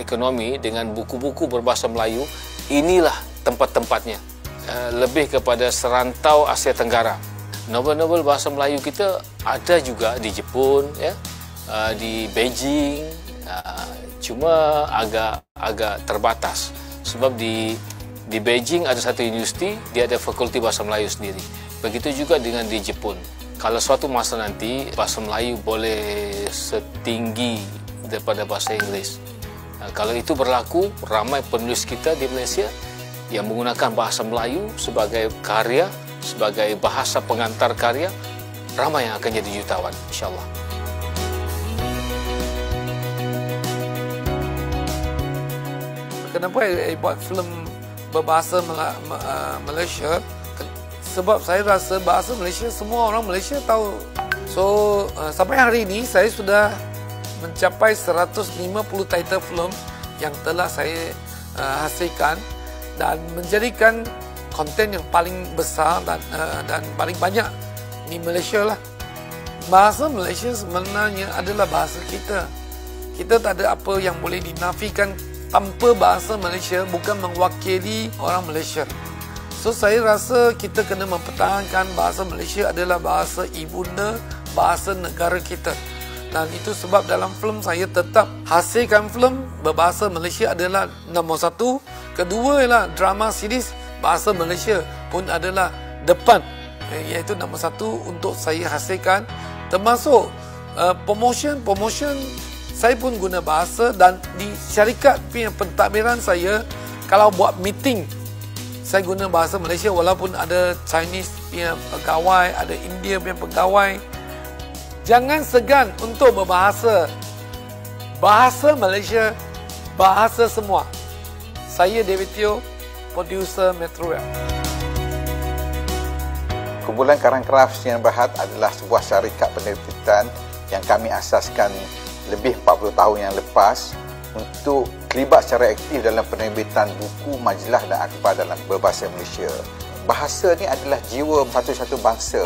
ekonomi dengan buku-buku berbahasa Melayu, inilah tempat-tempatnya. Uh, lebih kepada serantau Asia Tenggara. Novel-novel bahasa Melayu kita ada juga di Jepun, ya, uh, di Beijing uh, cuma agak agak terbatas sebab di di Beijing ada satu universiti dia ada fakulti bahasa Melayu sendiri begitu juga dengan di Jepun kalau suatu masa nanti bahasa Melayu boleh setinggi daripada bahasa Inggeris uh, kalau itu berlaku ramai penulis kita di Malaysia yang menggunakan bahasa Melayu sebagai karya sebagai bahasa pengantar karya ramai yang akan jadi jutawan insyaallah kenapa saya buat filem berbahasa uh, Malaysia sebab saya rasa bahasa Malaysia semua orang Malaysia tahu. So uh, sampai hari ini saya sudah mencapai 150 title film yang telah saya uh, hasilkan dan menjadikan konten yang paling besar dan dan paling banyak di Malaysia lah. Bahasa Malaysia sebenarnya adalah bahasa kita. Kita tak ada apa yang boleh dinafikan tanpa bahasa Malaysia bukan mewakili orang Malaysia. So saya rasa kita kena mempertahankan bahasa Malaysia adalah bahasa ibunda, bahasa negara kita. Dan itu sebab dalam filem saya tetap hasilkan filem berbahasa Malaysia adalah nombor satu. Kedua ialah drama series bahasa Malaysia pun adalah depan eh, iaitu nombor satu untuk saya hasilkan termasuk uh, eh, promotion promotion saya pun guna bahasa dan di syarikat punya pentadbiran saya kalau buat meeting saya guna bahasa Malaysia walaupun ada Chinese punya pegawai, ada India punya pegawai. Jangan segan untuk berbahasa bahasa Malaysia, bahasa semua. Saya David Teo, producer Metro Rap. Kumpulan Karang Crafts yang berhad adalah sebuah syarikat penerbitan yang kami asaskan lebih 40 tahun yang lepas untuk terlibat secara aktif dalam penerbitan buku, majalah dan akhbar dalam berbahasa Malaysia. Bahasa ini adalah jiwa satu-satu bangsa.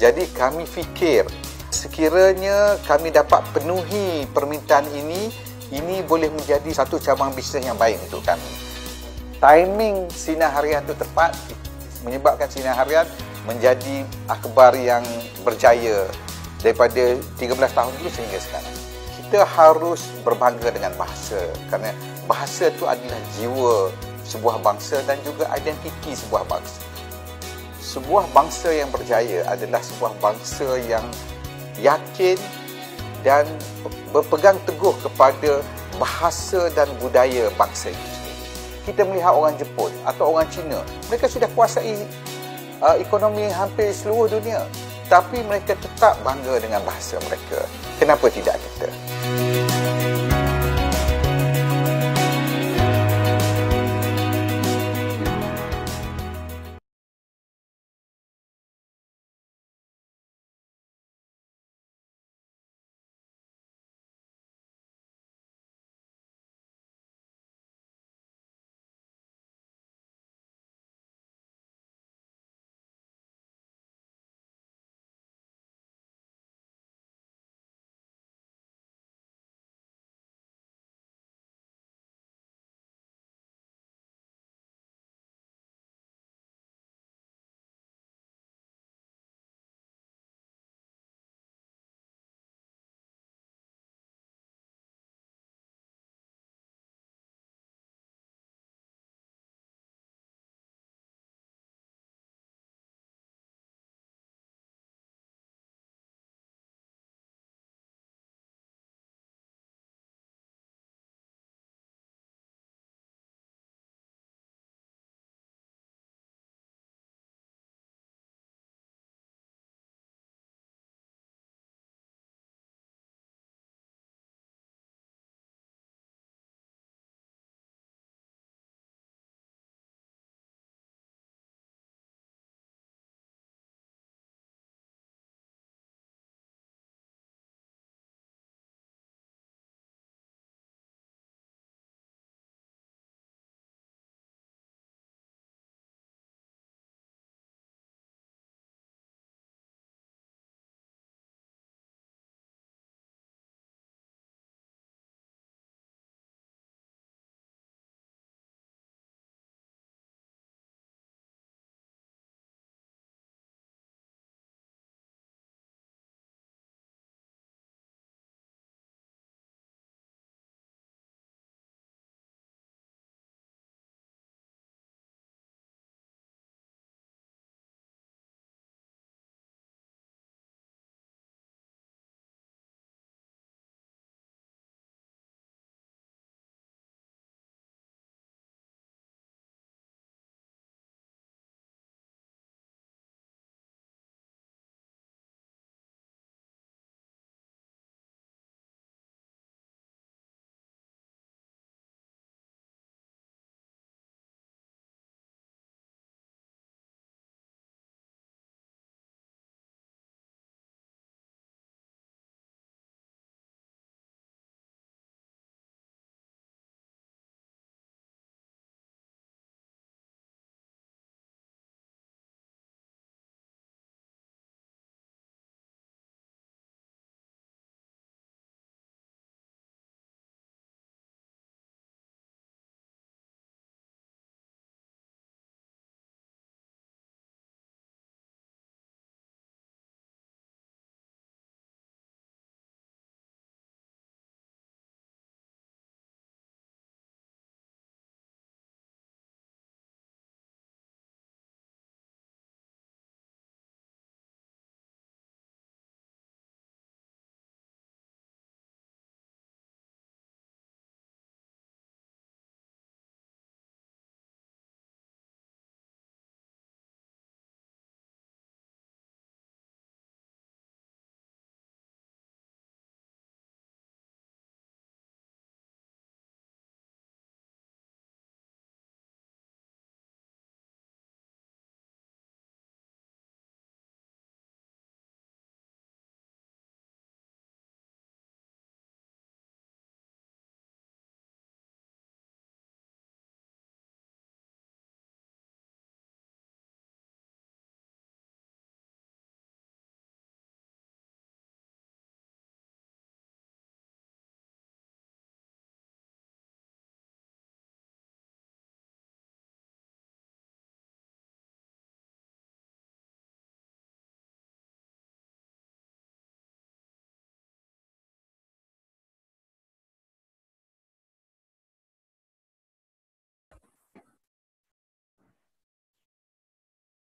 Jadi kami fikir sekiranya kami dapat penuhi permintaan ini, ini boleh menjadi satu cabang bisnes yang baik untuk kami. Timing Sinar Harian itu tepat menyebabkan Sinar Harian menjadi akhbar yang berjaya daripada 13 tahun dulu sehingga sekarang kita harus berbangga dengan bahasa kerana bahasa itu adalah jiwa sebuah bangsa dan juga identiti sebuah bangsa. Sebuah bangsa yang berjaya adalah sebuah bangsa yang yakin dan berpegang teguh kepada bahasa dan budaya bangsa itu. Kita melihat orang Jepun atau orang Cina, mereka sudah kuasai uh, ekonomi hampir seluruh dunia tapi mereka tetap bangga dengan bahasa mereka. Kenapa tidak kita? Musik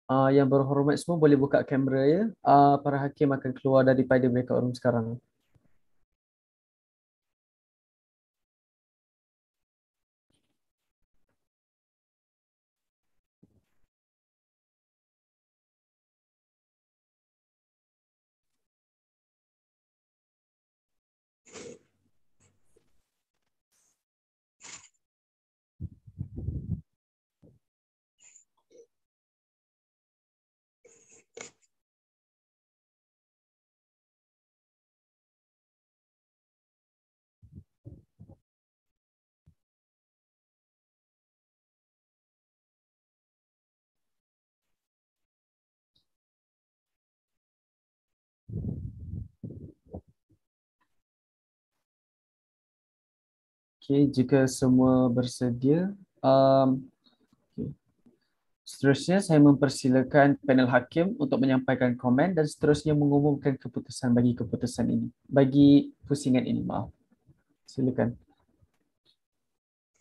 Uh, yang berhormat semua boleh buka kamera ya. Uh, para hakim akan keluar daripada mereka orang sekarang. Okay, jika semua bersedia. Um, Seterusnya, saya mempersilakan panel hakim untuk menyampaikan komen dan seterusnya mengumumkan keputusan bagi keputusan ini, bagi pusingan ini, maaf. Silakan.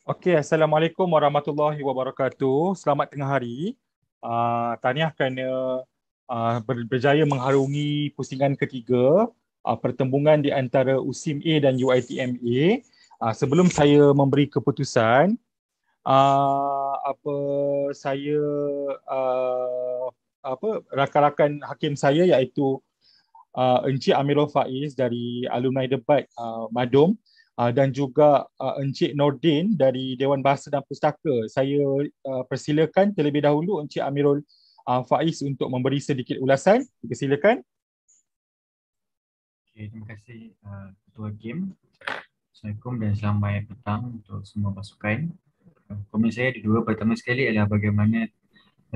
Okay, Assalamualaikum warahmatullahi wabarakatuh. Selamat tengah hari. Uh, tahniah kerana ah, berjaya mengharungi pusingan ketiga, uh, pertembungan di antara USIM-A dan UITM-A uh, sebelum saya memberi keputusan uh, apa saya uh, apa rakan-rakan hakim saya iaitu uh, Encik Amirul Faiz dari alumni debat uh, Madom uh, dan juga uh, Encik Nordin dari Dewan Bahasa dan Pustaka saya uh, persilakan terlebih dahulu Encik Amirul uh, Faiz untuk memberi sedikit ulasan silakan Okay, terima kasih uh, Ketua Hakim. Assalamualaikum dan selamat petang untuk semua pasukan. Komen saya di dua. Pertama sekali adalah bagaimana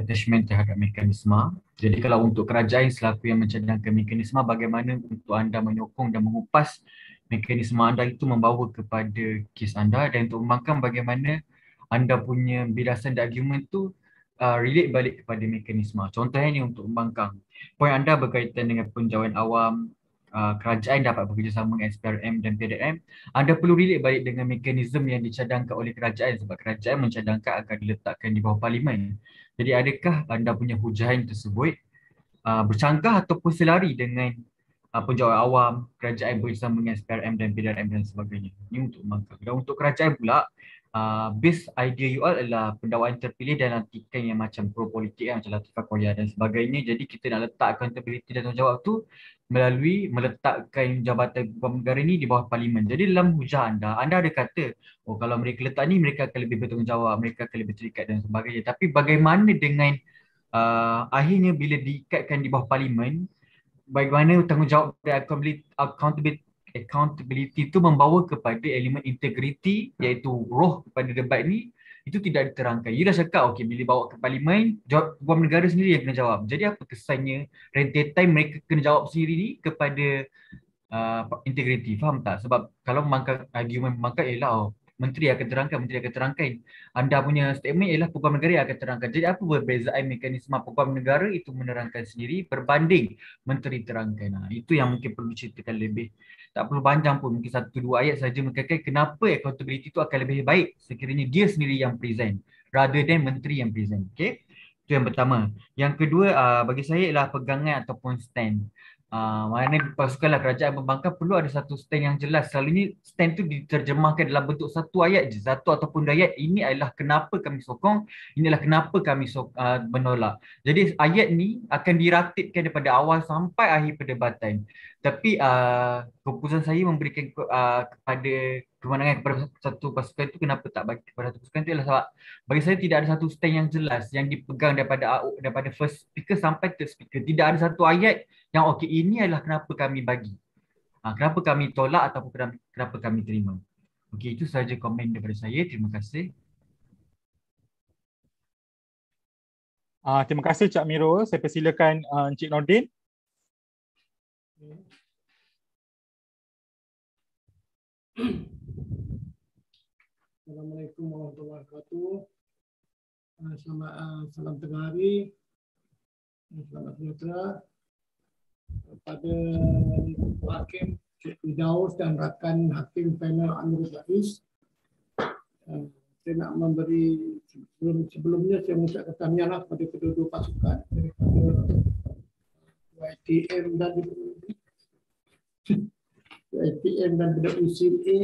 attachment terhadap mekanisme. Jadi kalau untuk kerajaan selaku yang mencadangkan mekanisme, bagaimana untuk anda menyokong dan mengupas mekanisme anda itu membawa kepada kes anda dan untuk membangkang bagaimana anda punya bilasan dan argument tu uh, relate balik kepada mekanisme. Contohnya ni untuk membangkang. Poin anda berkaitan dengan penjauhan awam, Uh, kerajaan dapat bekerjasama dengan SPRM dan PDM anda perlu relate balik dengan mekanisme yang dicadangkan oleh kerajaan sebab kerajaan mencadangkan akan diletakkan di bawah parlimen jadi adakah anda punya hujahan tersebut uh, bercanggah ataupun selari dengan uh, penjawat awam kerajaan bekerjasama dengan SPRM dan PDM dan sebagainya ini untuk mangkap dan untuk kerajaan pula Ah, base idea you all adalah pendakwaan terpilih dan artikel kan yang macam pro politik kan, macam Latifah Korea dan sebagainya. Jadi kita nak letak accountability dan tanggungjawab tu melalui meletakkan jabatan kepala negara ni di bawah parlimen. Jadi dalam hujah anda, anda ada kata oh kalau mereka letak ni mereka akan lebih bertanggungjawab, mereka akan lebih terikat dan sebagainya. Tapi bagaimana dengan uh, akhirnya bila diikatkan di bawah parlimen, bagaimana tanggungjawab dan accountability, accountability itu membawa kepada elemen integriti iaitu roh kepada debat ni itu tidak diterangkan. Ia dah cakap okey bila bawa ke parlimen jawab guam negara sendiri yang kena jawab. Jadi apa kesannya rentetan mereka kena jawab sendiri ni kepada uh, integriti. Faham tak? Sebab kalau mangkat argument mangkat ialah oh, menteri akan terangkan, menteri akan terangkan. Anda punya statement ialah peguam negara akan terangkan. Jadi apa perbezaan mekanisme peguam negara itu menerangkan sendiri berbanding menteri terangkan. Nah, ha, itu yang mungkin perlu ceritakan lebih. Tak perlu panjang pun, mungkin satu dua ayat saja mengatakan kenapa accountability itu akan lebih baik sekiranya dia sendiri yang present rather than menteri yang present. Okay? Itu yang pertama. Yang kedua uh, bagi saya ialah pegangan ataupun stand. Ah, maknanya pasukanlah kerajaan pembangkang perlu ada satu stand yang jelas. Selalunya stand tu diterjemahkan dalam bentuk satu ayat je, satu ataupun dua ayat. Ini adalah kenapa kami sokong, inilah kenapa kami so, uh, ah, menolak. Jadi ayat ni akan diratibkan daripada awal sampai akhir perdebatan tapi uh, keputusan saya memberikan uh, kepada kemenangan kepada satu pasukan itu kenapa tak bagi kepada satu pasukan itu ialah sebab bagi saya tidak ada satu stand yang jelas yang dipegang daripada daripada first speaker sampai third speaker tidak ada satu ayat yang okey ini adalah kenapa kami bagi uh, kenapa kami tolak ataupun kenapa, kenapa kami terima okey itu sahaja komen daripada saya terima kasih Uh, terima kasih Cak Mirul. Saya persilakan uh, Encik Nordin Assalamualaikum warahmatullahi wabarakatuh. Ah, selamat, ah, salam tengah hari. Ah, selamat sejahtera. kepada Hakim Cik Bidaus dan rakan Hakim Panel Amir Zahis. Saya nak memberi sebelum sebelumnya saya mengucapkan tahniah lah kepada kedua-dua pasukan daripada YTM dan PM dan PWC A,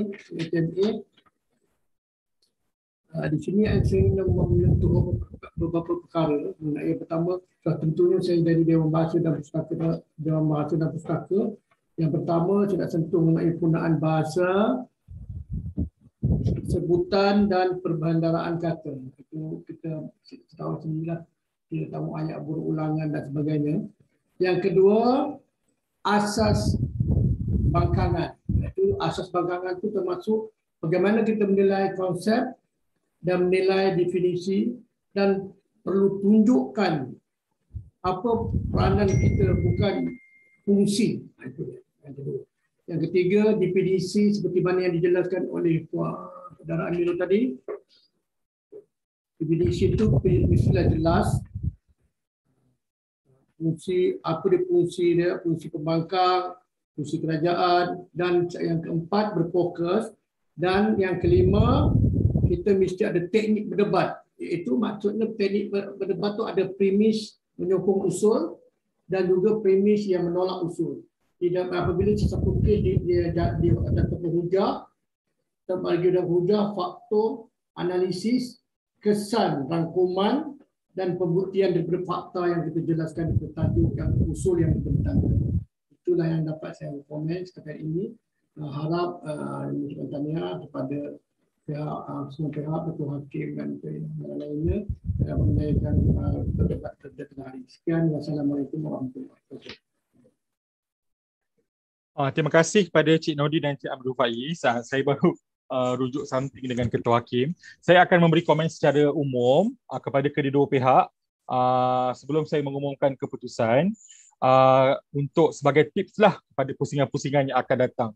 PM A. Ah, di sini saya ingin menentukan beberapa perkara. Yang pertama, tentunya saya dari Dewan Bahasa dan Pustaka. Dewan Bahasa dan Pustaka. Yang pertama, saya nak sentuh mengenai penggunaan bahasa, sebutan dan perbandaraan kata. Itu kita tahu sendiri lah. Kita tahu ayat berulangan dan sebagainya. Yang kedua, asas bangkangan. Itu asas bangkangan itu termasuk bagaimana kita menilai konsep dan menilai definisi dan perlu tunjukkan apa peranan kita bukan fungsi. Itu yang kedua. Yang ketiga, definisi seperti mana yang dijelaskan oleh Puan Saudara Amirul tadi. Definisi itu mestilah jelas fungsi apa dia fungsi dia fungsi pembangkang institusi kerajaan dan yang keempat berfokus dan yang kelima kita mesti ada teknik berdebat itu maksudnya teknik berdebat tu ada premis menyokong usul dan juga premis yang menolak usul tidak apabila sesuatu kes dia dia dan dia, dia, dia, dia hujah faktor analisis kesan rangkuman dan pembuktian daripada fakta yang kita jelaskan di tajuk yang usul yang dibentangkan itulah yang dapat saya komen setakat ini. Uh, harap uh, ini tanya kepada pihak uh, semua pihak, Ketua Hakim dan pihak lainnya yang menaikkan uh, terdekat uh, terdekat hari. Sekian. Wassalamualaikum warahmatullahi wabarakatuh. Uh, terima kasih kepada Cik Nodi dan Cik Abdul Faiz. Uh, saya baru uh, rujuk something dengan Ketua Hakim. Saya akan memberi komen secara umum uh, kepada kedua dua pihak uh, sebelum saya mengumumkan keputusan. Uh, Uh, untuk sebagai tips lah pada pusingan-pusingan yang akan datang.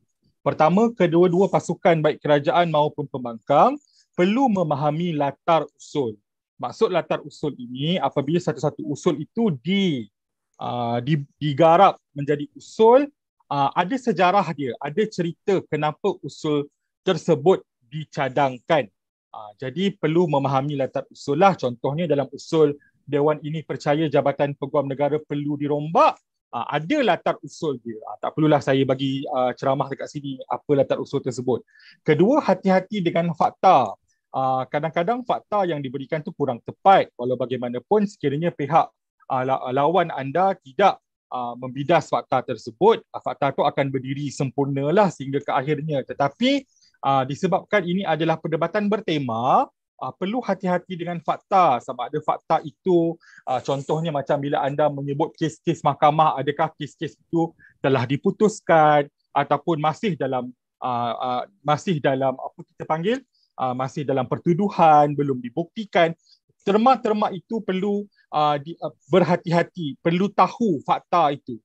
Pertama, kedua-dua pasukan baik kerajaan maupun pembangkang perlu memahami latar usul. Maksud latar usul ini apabila satu-satu usul itu di uh, digarap menjadi usul, uh, ada sejarah dia, ada cerita kenapa usul tersebut dicadangkan. Uh, jadi perlu memahami latar usul lah. Contohnya dalam usul dewan ini percaya jabatan peguam negara perlu dirombak uh, ada latar usul dia uh, tak perlulah saya bagi uh, ceramah dekat sini apa latar usul tersebut kedua hati-hati dengan fakta kadang-kadang fakta yang diberikan tu kurang tepat walau bagaimanapun sekiranya pihak uh, lawan anda tidak uh, membidas fakta tersebut uh, fakta tu akan berdiri sempurnalah sehingga ke akhirnya tetapi Uh, disebabkan ini adalah perdebatan bertema, uh, perlu hati-hati dengan fakta sama ada fakta itu uh, contohnya macam bila anda menyebut kes-kes mahkamah adakah kes-kes itu telah diputuskan ataupun masih dalam uh, uh, masih dalam apa kita panggil uh, masih dalam pertuduhan belum dibuktikan terma-terma itu perlu uh, di, uh, berhati-hati perlu tahu fakta itu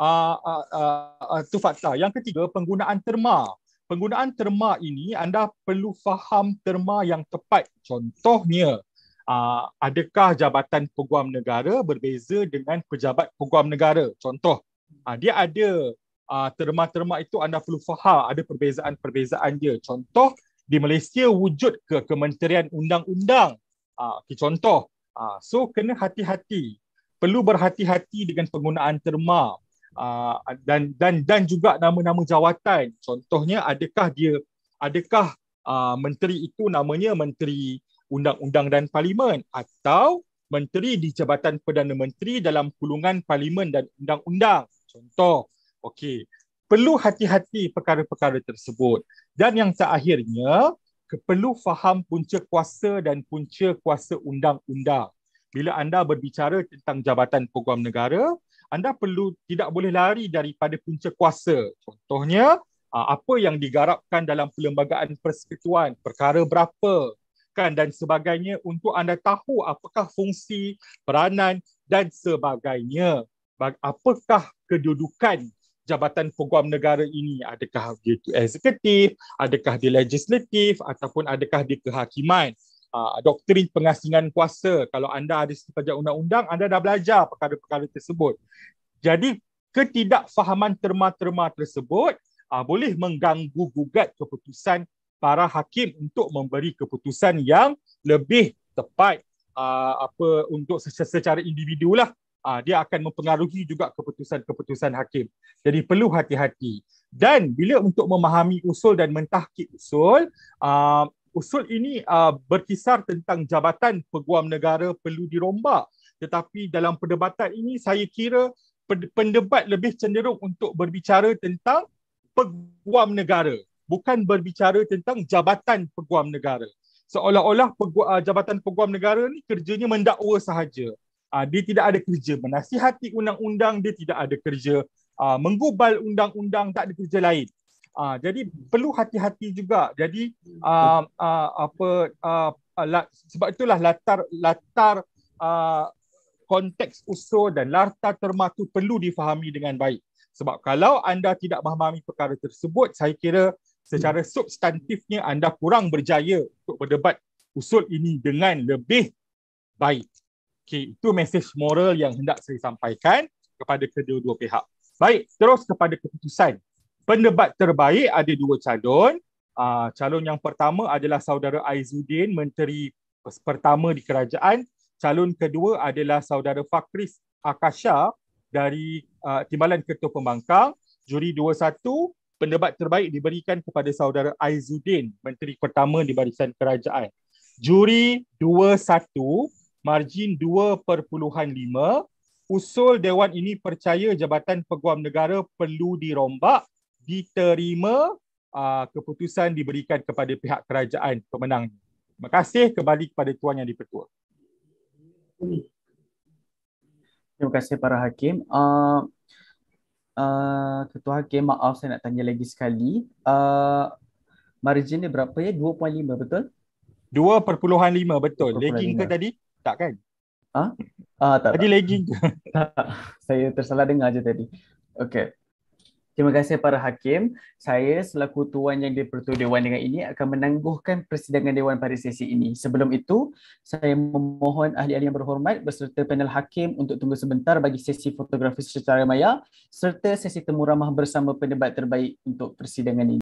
uh, uh, uh, uh, itu fakta yang ketiga penggunaan terma penggunaan terma ini anda perlu faham terma yang tepat. Contohnya, ah, adakah jabatan peguam negara berbeza dengan pejabat peguam negara? Contoh, ah, dia ada ah, terma-terma itu anda perlu faham ada perbezaan-perbezaan dia. Contoh, di Malaysia wujud ke Kementerian Undang-Undang. Okay, contoh, so kena hati-hati. Perlu berhati-hati dengan penggunaan terma. Ah, dan dan dan juga nama-nama jawatan. Contohnya adakah dia adakah uh, menteri itu namanya menteri undang-undang dan parlimen atau menteri di jabatan perdana menteri dalam kulungan parlimen dan undang-undang. Contoh. Okey. Perlu hati-hati perkara-perkara tersebut. Dan yang terakhirnya, perlu faham punca kuasa dan punca kuasa undang-undang. Bila anda berbicara tentang jabatan peguam negara, anda perlu tidak boleh lari daripada punca kuasa. Contohnya, apa yang digarapkan dalam perlembagaan persekutuan, perkara berapa kan dan sebagainya untuk anda tahu apakah fungsi, peranan dan sebagainya. Apakah kedudukan Jabatan Peguam Negara ini? Adakah dia itu eksekutif, adakah dia legislatif ataupun adakah dia kehakiman? uh, doktrin pengasingan kuasa. Kalau anda ada sepanjang undang-undang, anda dah belajar perkara-perkara tersebut. Jadi ketidakfahaman terma-terma tersebut uh, boleh mengganggu gugat keputusan para hakim untuk memberi keputusan yang lebih tepat uh, apa untuk secara individulah uh, dia akan mempengaruhi juga keputusan-keputusan hakim. Jadi perlu hati-hati. Dan bila untuk memahami usul dan mentahkik usul, uh, usul ini uh, berkisar tentang jabatan peguam negara perlu dirombak tetapi dalam perdebatan ini saya kira pendebat lebih cenderung untuk berbicara tentang peguam negara bukan berbicara tentang jabatan peguam negara seolah-olah pegu, uh, jabatan peguam negara ni kerjanya mendakwa sahaja uh, dia tidak ada kerja menasihati undang-undang dia tidak ada kerja uh, menggubal undang-undang tak ada kerja lain Uh, jadi perlu hati-hati juga. Jadi uh, uh, apa uh, la, sebab itulah latar latar uh, konteks usul dan latar termatu perlu difahami dengan baik. Sebab kalau anda tidak memahami perkara tersebut, saya kira secara hmm. substantifnya anda kurang berjaya untuk berdebat usul ini dengan lebih baik. Okay, itu mesej moral yang hendak saya sampaikan kepada kedua-dua pihak. Baik, terus kepada keputusan pendebat terbaik ada dua calon. Uh, calon yang pertama adalah saudara Aizuddin, menteri pertama di kerajaan. Calon kedua adalah saudara Fakris Akasha dari uh, Timbalan Ketua Pembangkang. Juri 21, pendebat terbaik diberikan kepada saudara Aizuddin, menteri pertama di barisan kerajaan. Juri 21, margin 2.5. Usul dewan ini percaya Jabatan Peguam Negara perlu dirombak diterima uh, keputusan diberikan kepada pihak kerajaan pemenang. Terima kasih kembali kepada Tuan Yang Dipertua. Terima kasih para hakim. Uh, uh, Ketua Hakim, maaf saya nak tanya lagi sekali. Uh, margin dia berapa ya? 2.5 betul? 2.5 betul. 2.5. Legging ke tadi? Tak kan? Ha? Ah, tak, tadi tak. legging ke? saya tersalah dengar je tadi. Okay. Terima kasih para hakim. Saya selaku tuan yang dipertua Dewan dengan ini akan menangguhkan persidangan Dewan pada sesi ini. Sebelum itu, saya memohon ahli-ahli yang berhormat beserta panel hakim untuk tunggu sebentar bagi sesi fotografi secara maya serta sesi temu ramah bersama pendebat terbaik untuk persidangan ini.